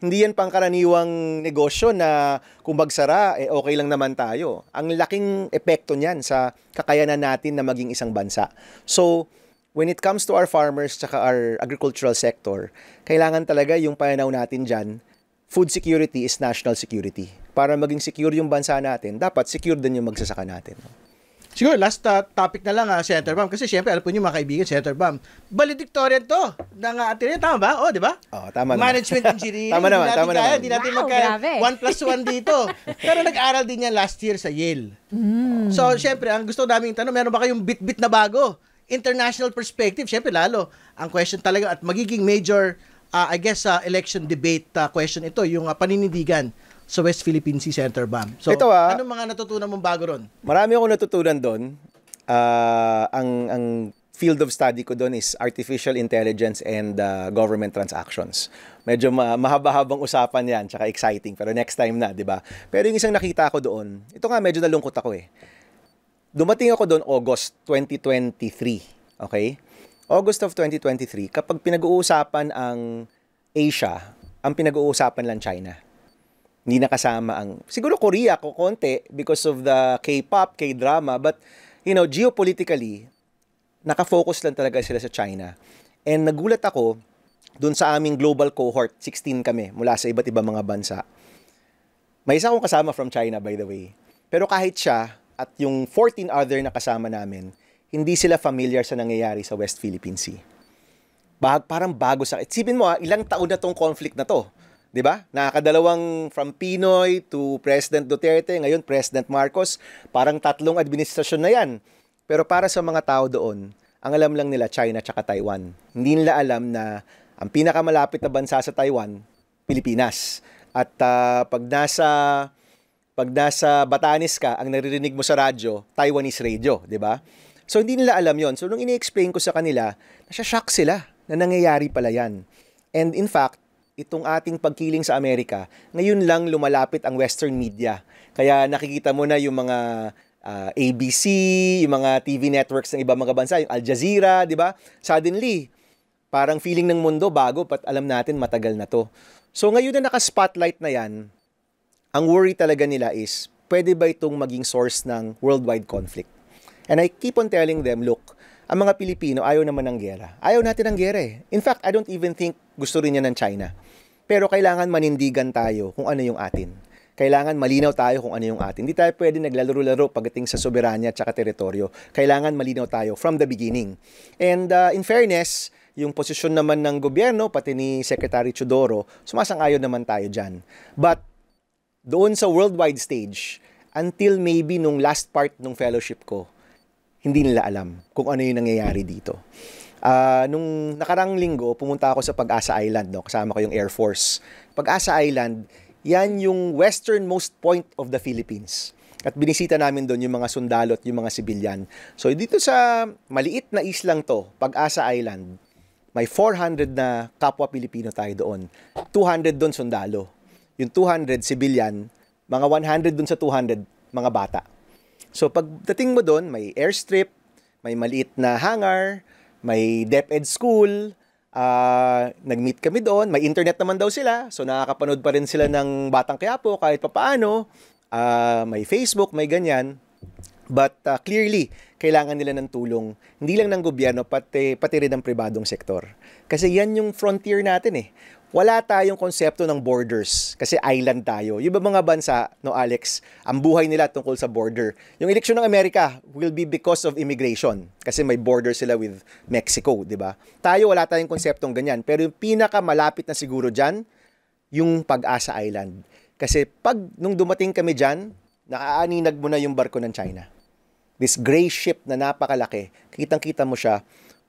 hindi yan pangkaraniwang negosyo na kung magsara, eh okay lang naman tayo. Ang laking epekto niyan sa kakayanan natin na maging isang bansa. So, when it comes to our farmers tsaka our agricultural sector, kailangan talaga yung pananaw natin dyan, food security is national security. Para maging secure yung bansa natin, dapat secure din yung magsasaka natin. Siguro, last uh, topic na lang, uh, Senator Bam. Kasi siyempre, alam po niyo mga kaibigan, Senator Bam, valedictorian to ng uh, ah, atin Tama ba? oh, di ba? Oh, tama Management naman. engineering. tama naman, tama kaya, naman. Hindi natin wow, magkaya. Grabe. One plus one dito. Pero nag-aral din niya last year sa Yale. Mm. So, siyempre, ang gusto naming tanong, meron ba kayong bit-bit na bago? International perspective, siyempre lalo. Ang question talaga at magiging major, uh, I guess, uh, election debate uh, question ito, yung uh, paninindigan sa West Philippine Sea Center BAM. So, Ito, ah, anong mga natutunan mong bago ron? Marami akong natutunan doon. Uh, ang, ang field of study ko doon is artificial intelligence and uh, government transactions. Medyo ma- mahaba-habang usapan 'yan, tsaka exciting, pero next time na, 'di ba? Pero yung isang nakita ko doon, ito nga medyo nalungkot ako eh. Dumating ako doon August 2023, okay? August of 2023, kapag pinag-uusapan ang Asia, ang pinag-uusapan lang China hindi nakasama ang, siguro Korea ko konti because of the K-pop, K-drama, but, you know, geopolitically, naka-focus lang talaga sila sa China. And nagulat ako doon sa aming global cohort, 16 kami mula sa iba't ibang mga bansa. May isa akong kasama from China, by the way. Pero kahit siya at yung 14 other na kasama namin, hindi sila familiar sa nangyayari sa West Philippine Sea. Bag, parang bago sa... Sipin mo ha, ah, ilang taon na tong conflict na to. 'di ba? Nakakadalawang from Pinoy to President Duterte, ngayon President Marcos, parang tatlong administrasyon na 'yan. Pero para sa mga tao doon, ang alam lang nila China at Taiwan. Hindi nila alam na ang pinakamalapit na bansa sa Taiwan, Pilipinas. At uh, pag nasa pag nasa Batanes ka, ang naririnig mo sa radyo, Taiwanese radio, 'di ba? So hindi nila alam 'yon. So nung ini-explain ko sa kanila, nasya-shock sila na nangyayari pala 'yan. And in fact, itong ating pagkiling sa Amerika, ngayon lang lumalapit ang Western media. Kaya nakikita mo na yung mga uh, ah, ABC, yung mga TV networks ng iba mga bansa, yung Al Jazeera, di ba? Suddenly, parang feeling ng mundo bago, pat alam natin matagal na to. So ngayon na naka-spotlight na yan, ang worry talaga nila is, pwede ba itong maging source ng worldwide conflict? And I keep on telling them, look, ang mga Pilipino ayaw naman ng gera. Ayaw natin ng gera eh. In fact, I don't even think gusto rin niya ng China. Pero kailangan manindigan tayo kung ano yung atin. Kailangan malinaw tayo kung ano yung atin. Hindi tayo pwede naglalaro-laro pagdating sa soberanya at teritoryo. Kailangan malinaw tayo from the beginning. And uh, in fairness, yung posisyon naman ng gobyerno, pati ni Secretary Chudoro, sumasang-ayon naman tayo dyan. But doon sa worldwide stage, until maybe nung last part ng fellowship ko, hindi nila alam kung ano yung nangyayari dito. Uh, nung nakarang linggo, pumunta ako sa Pag-asa Island, no? kasama ko yung Air Force. Pag-asa Island, yan yung westernmost point of the Philippines. At binisita namin doon yung mga sundalo at yung mga sibilyan. So dito sa maliit na islang to, Pag-asa Island, may 400 na kapwa Pilipino tayo doon. 200 doon sundalo. Yung 200 sibilyan, mga 100 doon sa 200, mga bata. So pagdating mo doon, may airstrip, may maliit na hangar, may DepEd school, uh, nag-meet kami doon, may internet naman daw sila, so nakakapanood pa rin sila ng Batang Quiapo kahit papaano, uh, may Facebook, may ganyan. But uh, clearly, kailangan nila ng tulong, hindi lang ng gobyerno, pati, pati rin ng pribadong sektor. Kasi yan yung frontier natin eh wala tayong konsepto ng borders kasi island tayo. Yung mga bansa, no Alex, ang buhay nila tungkol sa border. Yung eleksyon ng Amerika will be because of immigration kasi may border sila with Mexico, di ba? Tayo wala tayong konseptong ganyan. Pero yung pinakamalapit na siguro diyan, yung Pag-asa Island. Kasi pag nung dumating kami diyan, naaaninag mo na yung barko ng China. This gray ship na napakalaki, kitang-kita mo siya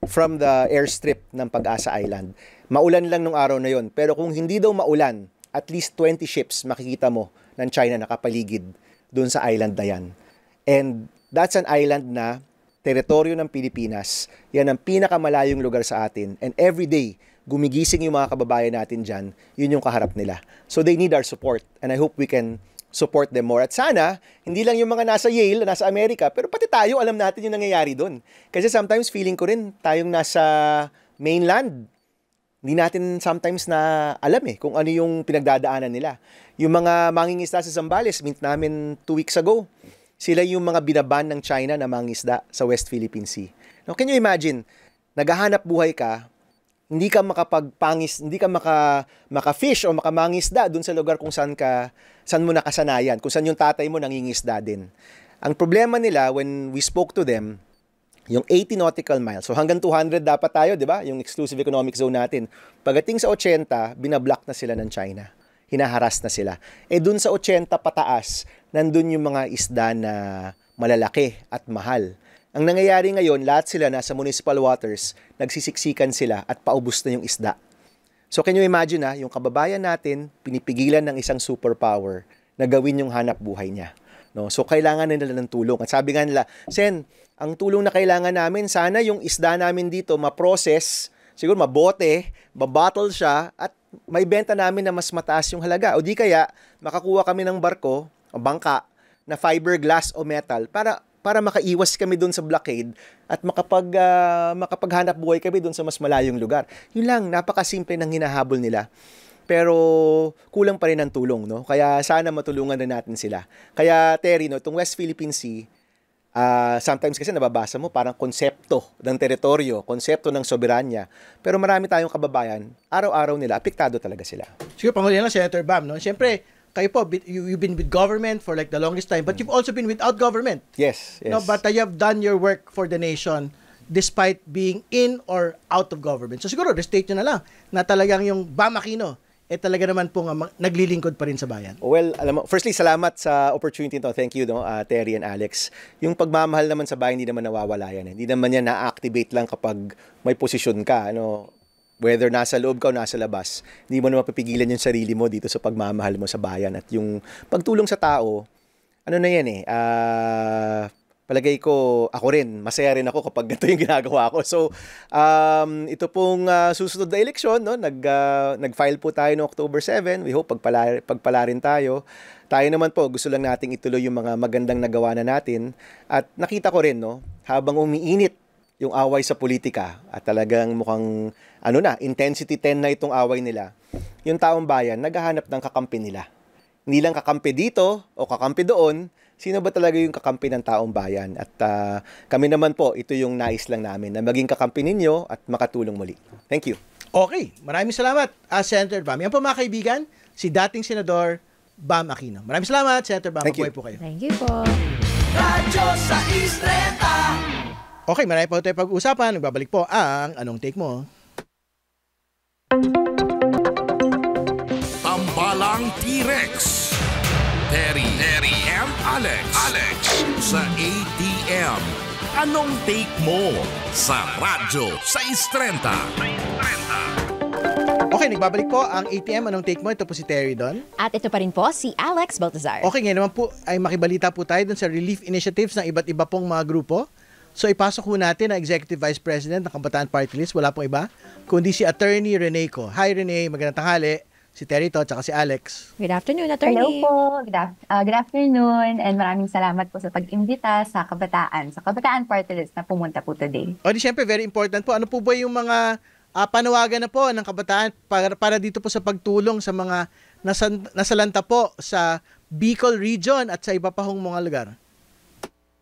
from the airstrip ng Pag-asa Island. Maulan lang nung araw na yon. Pero kung hindi daw maulan, at least 20 ships makikita mo ng China nakapaligid doon sa island na yan. And that's an island na teritoryo ng Pilipinas. Yan ang pinakamalayong lugar sa atin. And every day, gumigising yung mga kababayan natin dyan, yun yung kaharap nila. So they need our support. And I hope we can support them more. At sana, hindi lang yung mga nasa Yale, nasa Amerika, pero pati tayo, alam natin yung nangyayari doon. Kasi sometimes feeling ko rin, tayong nasa mainland, hindi natin sometimes na alam eh kung ano yung pinagdadaanan nila. Yung mga mangingisda sa Zambales, mint namin two weeks ago, sila yung mga binaban ng China na mangisda sa West Philippine Sea. Now, can you imagine, naghahanap buhay ka, hindi ka makapagpangis, hindi ka maka maka-fish o makamangisda doon sa lugar kung saan ka saan mo nakasanayan, kung saan yung tatay mo nangingisda din. Ang problema nila when we spoke to them, yung 80 nautical miles. So hanggang 200 dapat tayo, 'di ba? Yung exclusive economic zone natin. Pagdating sa 80, binablock na sila ng China. Hinaharas na sila. Eh doon sa 80 pataas, nandun yung mga isda na malalaki at mahal. Ang nangyayari ngayon, lahat sila nasa municipal waters, nagsisiksikan sila at paubos na yung isda. So can you imagine ha, ah, yung kababayan natin, pinipigilan ng isang superpower na gawin yung hanap buhay niya. No? So kailangan nila ng tulong. At sabi nga nila, Sen, ang tulong na kailangan namin, sana yung isda namin dito ma-process, siguro mabote, mabattle siya, at may benta namin na mas mataas yung halaga. O di kaya, makakuha kami ng barko, o bangka, na fiberglass o metal para para makaiwas kami doon sa blockade at makapag, uh, makapaghanap buhay kami doon sa mas malayong lugar. Yun lang, napakasimple ng hinahabol nila. Pero kulang pa rin ang tulong, no? Kaya sana matulungan na natin sila. Kaya Terry, no, itong West Philippine Sea, uh, sometimes kasi nababasa mo parang konsepto ng teritoryo, konsepto ng soberanya. Pero marami tayong kababayan, araw-araw nila, apektado talaga sila. Sige, panghuli na, Senator Bam. No? Siyempre, kayo po, you've been with government for like the longest time, but mm. you've also been without government. Yes, yes. No, but uh, you have done your work for the nation despite being in or out of government. So siguro, restate nyo na lang na talagang yung Bam Aquino, eh talaga naman po uh, naglilingkod pa rin sa bayan. Well, alam mo, firstly, salamat sa opportunity to. Thank you, no, uh, Terry and Alex. Yung pagmamahal naman sa bayan, hindi naman nawawala yan. Eh. Hindi naman yan na-activate lang kapag may posisyon ka. Ano, whether nasa loob ka o nasa labas, hindi mo na mapapigilan yung sarili mo dito sa pagmamahal mo sa bayan at yung pagtulong sa tao, ano na yan eh, uh, palagay ko, ako rin, masaya rin ako kapag ganito yung ginagawa ko. So, um, ito pong uh, susunod na eleksyon, no? Nag, uh, nag-file po tayo no October 7. We hope pagpala, pagpala rin tayo. Tayo naman po, gusto lang nating ituloy yung mga magandang nagawa na natin. At nakita ko rin, no, habang umiinit yung away sa politika at talagang mukhang ano na, intensity 10 na itong away nila, yung taong bayan naghahanap ng kakampi nila. Hindi lang kakampi dito o kakampi doon, sino ba talaga yung kakampi ng taong bayan? At uh, kami naman po, ito yung nais lang namin na maging kakampi ninyo at makatulong muli. Thank you. Okay, maraming salamat, uh, Senator Bam. Yan po mga kaibigan, si dating Senador Bam Aquino. Maraming salamat, Senator Bam. Thank you. po kayo. Thank you po. Radyo sa Okay, marami pa tayo pag-uusapan. Nagbabalik po ang Anong Take Mo? Ambalang T-Rex Terry, Terry and Alex Alex sa ATM Anong take mo sa radyo 630? Istrenta? Okay, nagbabalik po ang ATM. Anong take mo? Ito po si Terry Don. At ito pa rin po si Alex Baltazar. Okay, ngayon naman po ay makibalita po tayo dun sa relief initiatives ng iba't iba pong mga grupo So ipasok ho natin ang Executive Vice President ng Kabataan Party List, wala pong iba, kundi si Attorney Rene Co. Hi Rene, magandang tanghali. Si Terry to, tsaka si Alex. Good afternoon, Attorney. Hello po. Good, af- uh, good afternoon and maraming salamat po sa pag-imbita sa Kabataan, sa Kabataan Party List na pumunta po today. O di syempre, very important po. Ano po ba yung mga uh, panawagan na po ng Kabataan para, para dito po sa pagtulong sa mga nasan, nasalanta po sa Bicol Region at sa iba pa hong mga lugar?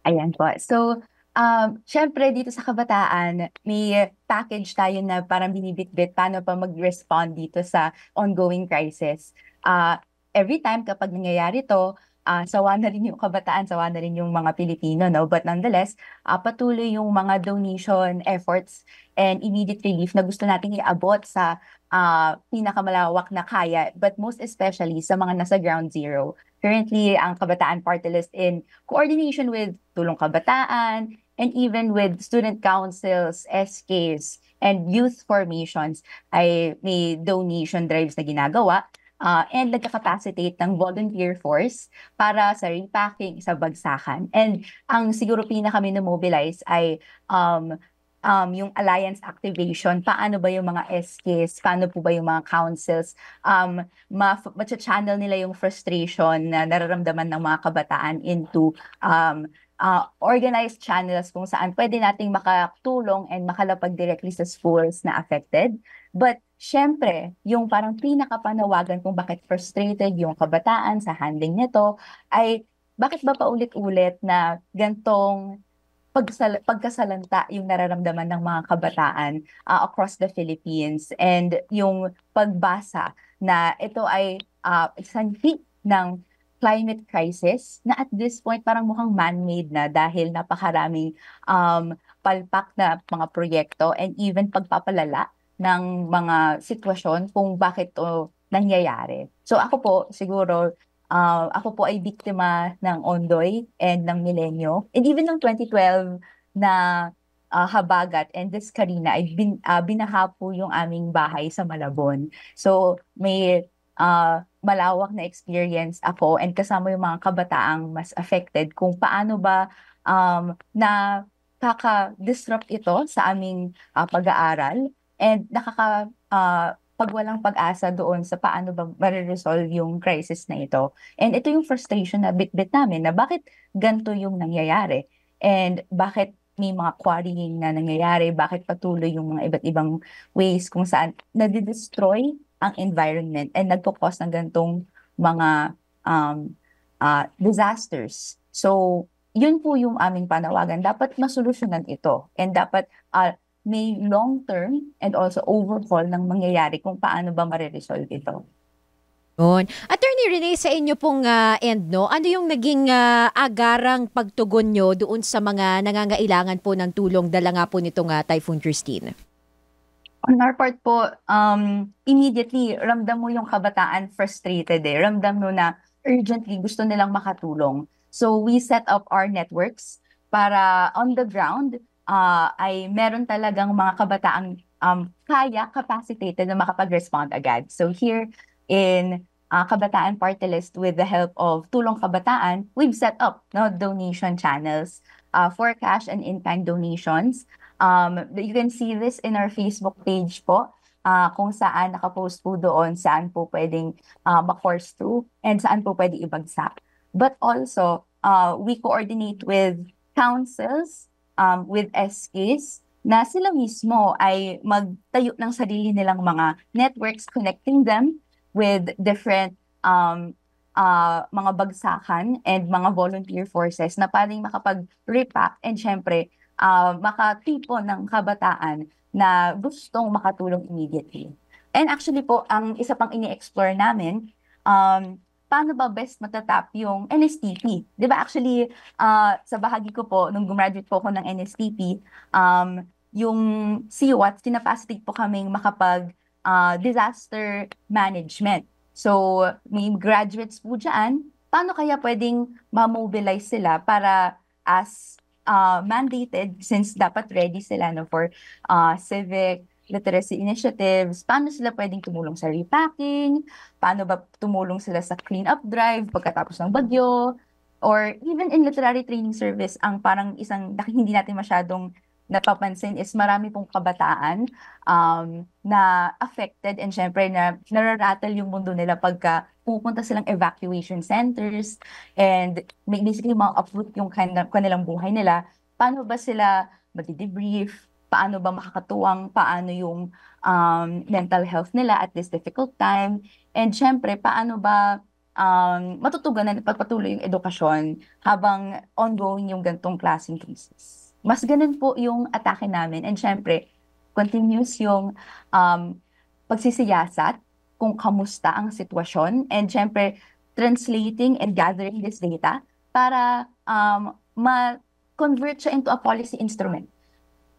Ayan po. So, Um, syempre dito sa kabataan, may package tayo na parang binibitbit paano pa mag-respond dito sa ongoing crisis. Uh, every time kapag nangyayari ito, uh, ah, sawa na rin yung kabataan, sawa na rin yung mga Pilipino, no? But nonetheless, uh, patuloy yung mga donation efforts and immediate relief na gusto nating iabot sa uh, pinakamalawak na kaya, but most especially sa mga nasa ground zero. Currently, ang Kabataan Party List in coordination with Tulong Kabataan, and even with student councils, SKs, and youth formations ay may donation drives na ginagawa uh, and nagka-capacitate ng volunteer force para sa repacking sa bagsakan. And ang siguro pinaka kami mobilize ay um, um, yung alliance activation, paano ba yung mga SKs, paano po ba yung mga councils, um, ma- ma-channel nila yung frustration na nararamdaman ng mga kabataan into um, uh, organized channels kung saan pwede nating makatulong and makalapag directly sa schools na affected. But syempre, yung parang pinakapanawagan kung bakit frustrated yung kabataan sa handling nito ay bakit ba paulit-ulit na gantong pagsal- pagkasalanta yung nararamdaman ng mga kabataan uh, across the Philippines and yung pagbasa na ito ay uh, sanhi ng climate crisis na at this point parang mukhang man-made na dahil napakaraming um, palpak na mga proyekto and even pagpapalala ng mga sitwasyon kung bakit to nangyayari. So ako po siguro uh, ako po ay biktima ng Ondoy and ng Milenyo and even ng 2012 na uh, habagat and this karina ay bin, uh, binaha po yung aming bahay sa Malabon. So may uh, malawak na experience ako and kasama yung mga kabataang mas affected kung paano ba um, na kaka-disrupt ito sa aming uh, pag-aaral and nakaka uh, ah, pagwalang pag-asa doon sa paano ba ma-resolve yung crisis na ito. And ito yung frustration na bit-bit namin na bakit ganito yung nangyayari and bakit may mga quarrying na nangyayari, bakit patuloy yung mga iba't ibang ways kung saan nadidestroy ang environment and nagpo-cause ng ganitong mga um, uh, disasters. So, yun po yung aming panawagan. Dapat masolusyonan ito and dapat uh, may long-term and also overhaul ng mangyayari kung paano ba mareresolve ito. Yun. Attorney Rene, sa inyo pong uh, end, no, ano yung naging uh, agarang pagtugon nyo doon sa mga nangangailangan po ng tulong dala nga po nitong uh, Typhoon Christine? On our part po, um, immediately, ramdam mo yung kabataan frustrated eh. Ramdam mo na urgently gusto nilang makatulong. So we set up our networks para on the ground uh, ay meron talagang mga kabataang um, kaya, capacitated na makapag-respond agad. So here in uh, Kabataan Party List, with the help of Tulong Kabataan, we've set up no donation channels uh, for cash and in-kind donations Um, you can see this in our Facebook page po uh, kung saan nakapost po doon, saan po pwedeng uh, ma-course through, and saan po pwede ibagsak. But also, uh, we coordinate with councils, um, with SKs, na sila mismo ay magtayo ng sarili nilang mga networks connecting them with different um, uh, mga bagsakan and mga volunteer forces na paling makapag-repack and syempre uh, makatipo ng kabataan na gustong makatulong immediately. And actually po, ang isa pang ini-explore namin, um, paano ba best matatap yung NSTP? Di ba actually, uh, sa bahagi ko po, nung gumraduate po ako ng NSTP, um, yung CWAT, sinapasitig po kaming makapag uh, disaster management. So, may graduates po dyan. Paano kaya pwedeng mamobilize sila para as uh, mandated since dapat ready sila no, for uh, civic literacy initiatives, paano sila pwedeng tumulong sa repacking, paano ba tumulong sila sa clean-up drive pagkatapos ng bagyo, or even in literary training service, ang parang isang, hindi natin masyadong napapansin is marami pong kabataan um, na affected and syempre na nararatal yung mundo nila pagka pupunta silang evacuation centers and basically mga uproot yung kanila, kanilang buhay nila. Paano ba sila matidebrief? Paano ba makakatuwang? Paano yung um, mental health nila at this difficult time? And syempre, paano ba um, matutugan na pagpatuloy yung edukasyon habang ongoing yung gantong klaseng crisis? Mas ganun po yung atake namin. And syempre, continues yung um, pagsisiyasat kung kamusta ang sitwasyon. And syempre, translating and gathering this data para um, ma-convert siya into a policy instrument.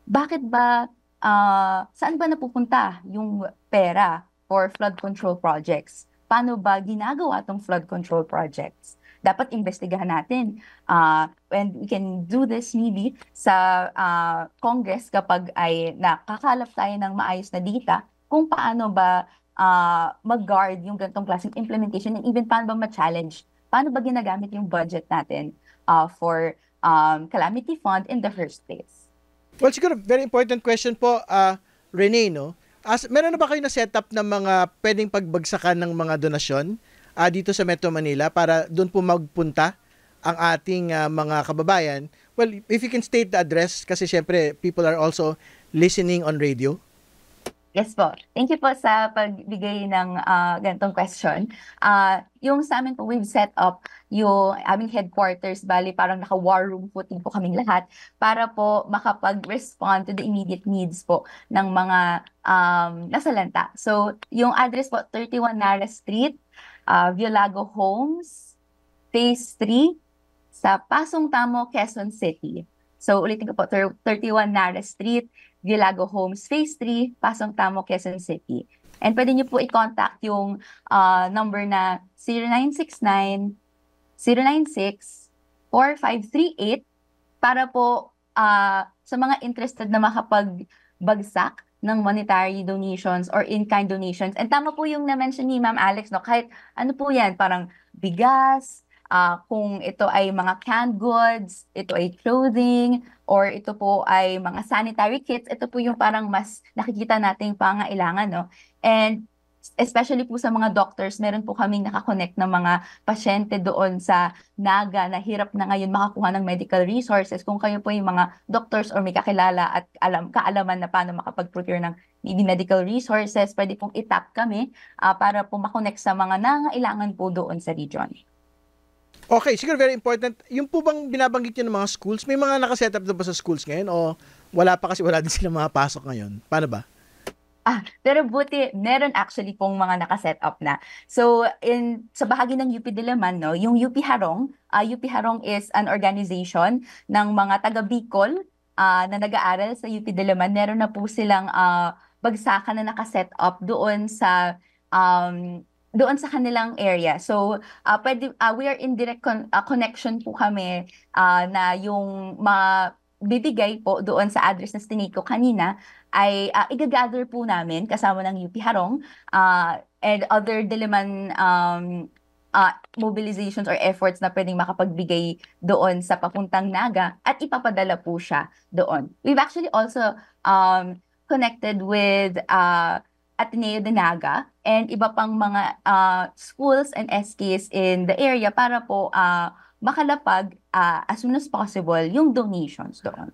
Bakit ba, uh, saan ba napupunta yung pera for flood control projects? Paano ba ginagawa tong flood control projects? dapat investigahan natin. Uh, and we can do this maybe sa uh, Congress kapag ay nakakalap tayo ng maayos na data kung paano ba uh, mag-guard yung ganitong klaseng implementation and even paano ba ma-challenge, paano ba ginagamit yung budget natin uh, for um, calamity fund in the first place. Well, siguro very important question po, uh, Rene, no? As, meron na ba kayo na setup ng mga pwedeng pagbagsakan ng mga donasyon? uh, dito sa Metro Manila para doon po magpunta ang ating uh, mga kababayan. Well, if you can state the address kasi syempre people are also listening on radio. Yes po. Thank you po sa pagbigay ng uh, ganitong question. Uh, yung sa amin po, we've set up yung aming headquarters, bali parang naka-war room po, po kaming lahat para po makapag-respond to the immediate needs po ng mga um, nasalanta. So, yung address po, 31 Nara Street, uh, Violago Homes, Phase 3, sa Pasong Tamo, Quezon City. So ulitin ko po, 31 Nara Street, Villago Homes, Phase 3, Pasong Tamo, Quezon City. And pwede niyo po i-contact yung uh, number na 0969 096 4538 para po uh, sa mga interested na makapagbagsak ng monetary donations or in-kind donations. And tama po yung na-mention ni Ma'am Alex, no? kahit ano po yan, parang bigas, uh, kung ito ay mga canned goods, ito ay clothing, or ito po ay mga sanitary kits, ito po yung parang mas nakikita nating pangailangan, no? And especially po sa mga doctors, meron po kaming nakakonect ng mga pasyente doon sa Naga na hirap na ngayon makakuha ng medical resources. Kung kayo po yung mga doctors or may kakilala at alam, kaalaman na paano makapag-procure ng needy medical resources, pwede pong itap kami uh, para po makonect sa mga nangailangan po doon sa region. Okay, siguro very important. Yung po bang binabanggit niyo ng mga schools, may mga nakaset up na ba sa schools ngayon o wala pa kasi wala din silang mga pasok ngayon? Paano ba? Ah, pero buti, meron actually pong mga nakaset up na. So, in sa bahagi ng UP Diliman, no, yung UP Harong, uh, ah, UP Harong is an organization ng mga taga Bicol uh, na nag-aaral sa UP Diliman. Meron na po silang uh, bagsakan na nakaset up doon sa um, doon sa kanilang area. So, uh, pwede, uh, we are in direct con- uh, connection po kami uh, na yung mga bibigay po doon sa address na stinay ko kanina ay uh, igagather po namin kasama ng UP Harong uh, and other Diliman um, uh, mobilizations or efforts na pwedeng makapagbigay doon sa papuntang Naga at ipapadala po siya doon. We've actually also um, connected with uh, Ateneo de Naga and iba pang mga uh, schools and SKs in the area para po uh, makalapag uh, as soon as possible yung donations doon.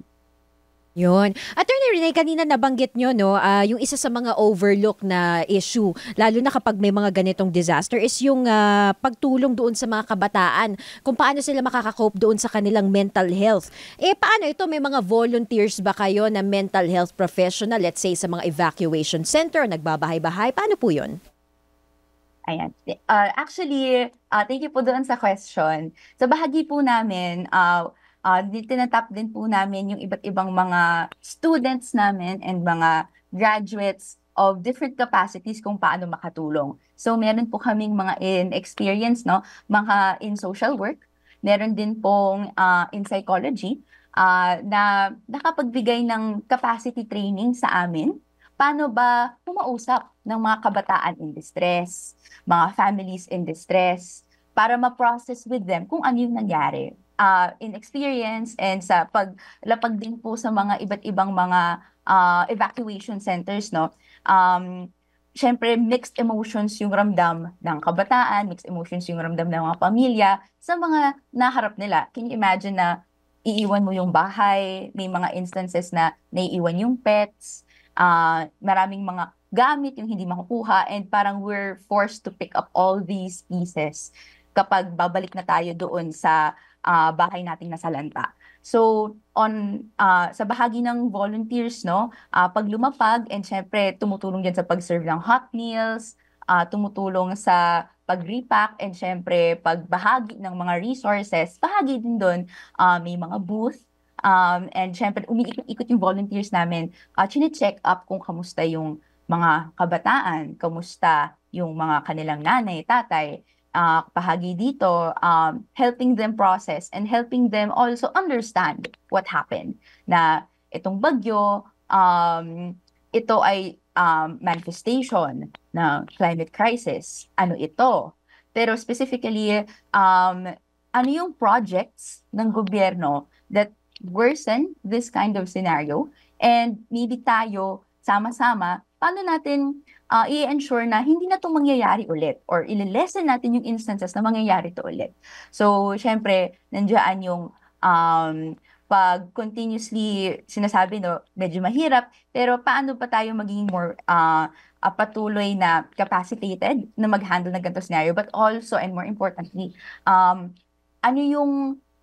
Yun. Attorney Renee, kanina nabanggit nyo, no, uh, yung isa sa mga overlook na issue, lalo na kapag may mga ganitong disaster, is yung uh, pagtulong doon sa mga kabataan, kung paano sila makakakope doon sa kanilang mental health. Eh, paano ito? May mga volunteers ba kayo na mental health professional, let's say sa mga evacuation center, nagbabahay-bahay? Paano po yun? Ayan. Uh, actually, uh, thank you po doon sa question. Sa bahagi po namin, uh, uh, tinatap din po namin yung iba't ibang mga students namin and mga graduates of different capacities kung paano makatulong. So meron po kaming mga in experience, no? mga in social work, meron din pong uh, in psychology uh, na nakapagbigay ng capacity training sa amin. Paano ba pumausap ng mga kabataan in distress, mga families in distress, para ma-process with them kung ano yung nangyari uh, in experience and sa paglapag din po sa mga iba't ibang mga uh, evacuation centers no um syempre mixed emotions yung ramdam ng kabataan mixed emotions yung ramdam ng mga pamilya sa mga naharap nila can you imagine na iiwan mo yung bahay may mga instances na naiiwan yung pets uh, maraming mga gamit yung hindi makukuha and parang we're forced to pick up all these pieces kapag babalik na tayo doon sa uh, bahay nating nasa Lanta. So on uh, sa bahagi ng volunteers no, uh, pag lumapag and syempre tumutulong diyan sa pag-serve ng hot meals, uh, tumutulong sa pag-repack and syempre pagbahagi ng mga resources, bahagi din doon uh, may mga booth um, and syempre umiikot-ikot yung volunteers namin, uh, chine-check up kung kamusta yung mga kabataan, kamusta yung mga kanilang nanay, tatay, uh, bahagi dito, um, helping them process and helping them also understand what happened. Na itong bagyo, um, ito ay um, manifestation ng climate crisis. Ano ito? Pero specifically, um, ano yung projects ng gobyerno that worsen this kind of scenario? And maybe tayo, sama-sama, paano natin uh, i-ensure na hindi na itong mangyayari ulit or ililesen natin yung instances na mangyayari to ulit. So, syempre, nandiyan yung um, pag continuously sinasabi, no, medyo mahirap, pero paano pa tayo maging more uh, uh, patuloy na capacitated na mag-handle ng ganito scenario, but also, and more importantly, um, ano yung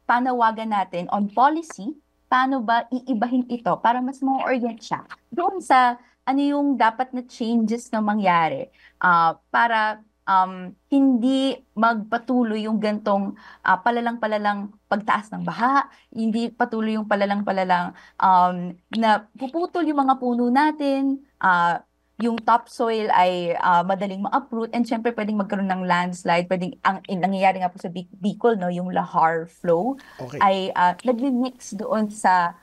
panawagan natin on policy, paano ba iibahin ito para mas more orient siya doon sa ano yung dapat na changes na mangyari uh, para um, hindi magpatuloy yung gantong uh, palalang-palalang pagtaas ng baha, hindi patuloy yung palalang-palalang um, na puputol yung mga puno natin, uh, yung topsoil ay uh, madaling ma-uproot and syempre pwedeng magkaroon ng landslide pwedeng ang, eh, nangyayari nga po sa Bicol no yung lahar flow okay. ay uh, nagmi-mix doon sa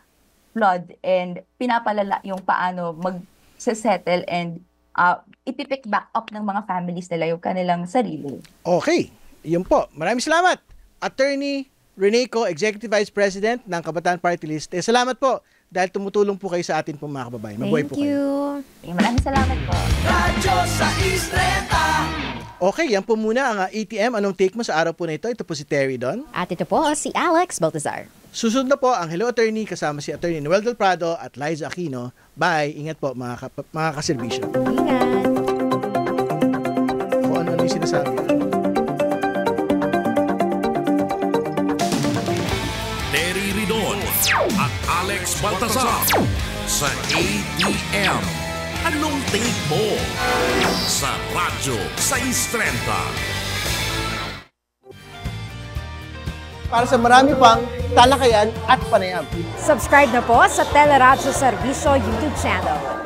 flood and pinapalala yung paano mag settle and uh, ipipick back up ng mga families nila yung kanilang sarili. Okay, yun po. Maraming salamat. Attorney Reneco, Executive Vice President ng Kabataan Party List. Eh, salamat po dahil tumutulong po kayo sa atin po mga kababayan. Mabuhay Thank po you. kayo. Eh, maraming salamat po. Okay, yan po muna ang ATM. Ah, Anong take mo sa araw po na ito? Ito po si Terry Don. At ito po si Alex Baltazar. Susunod na po ang Hello Attorney kasama si Attorney Noel Del Prado at Liza Aquino. Bye! Ingat po mga, ka- mga kaservisyo. Ingat! Kung ano yung sinasabi. Terry Ridon at Alex Baltasar sa ADM. Anong take mo sa Radyo 630? para sa marami pang talakayan at panayam. Subscribe na po sa Teleradyo Serviso YouTube channel.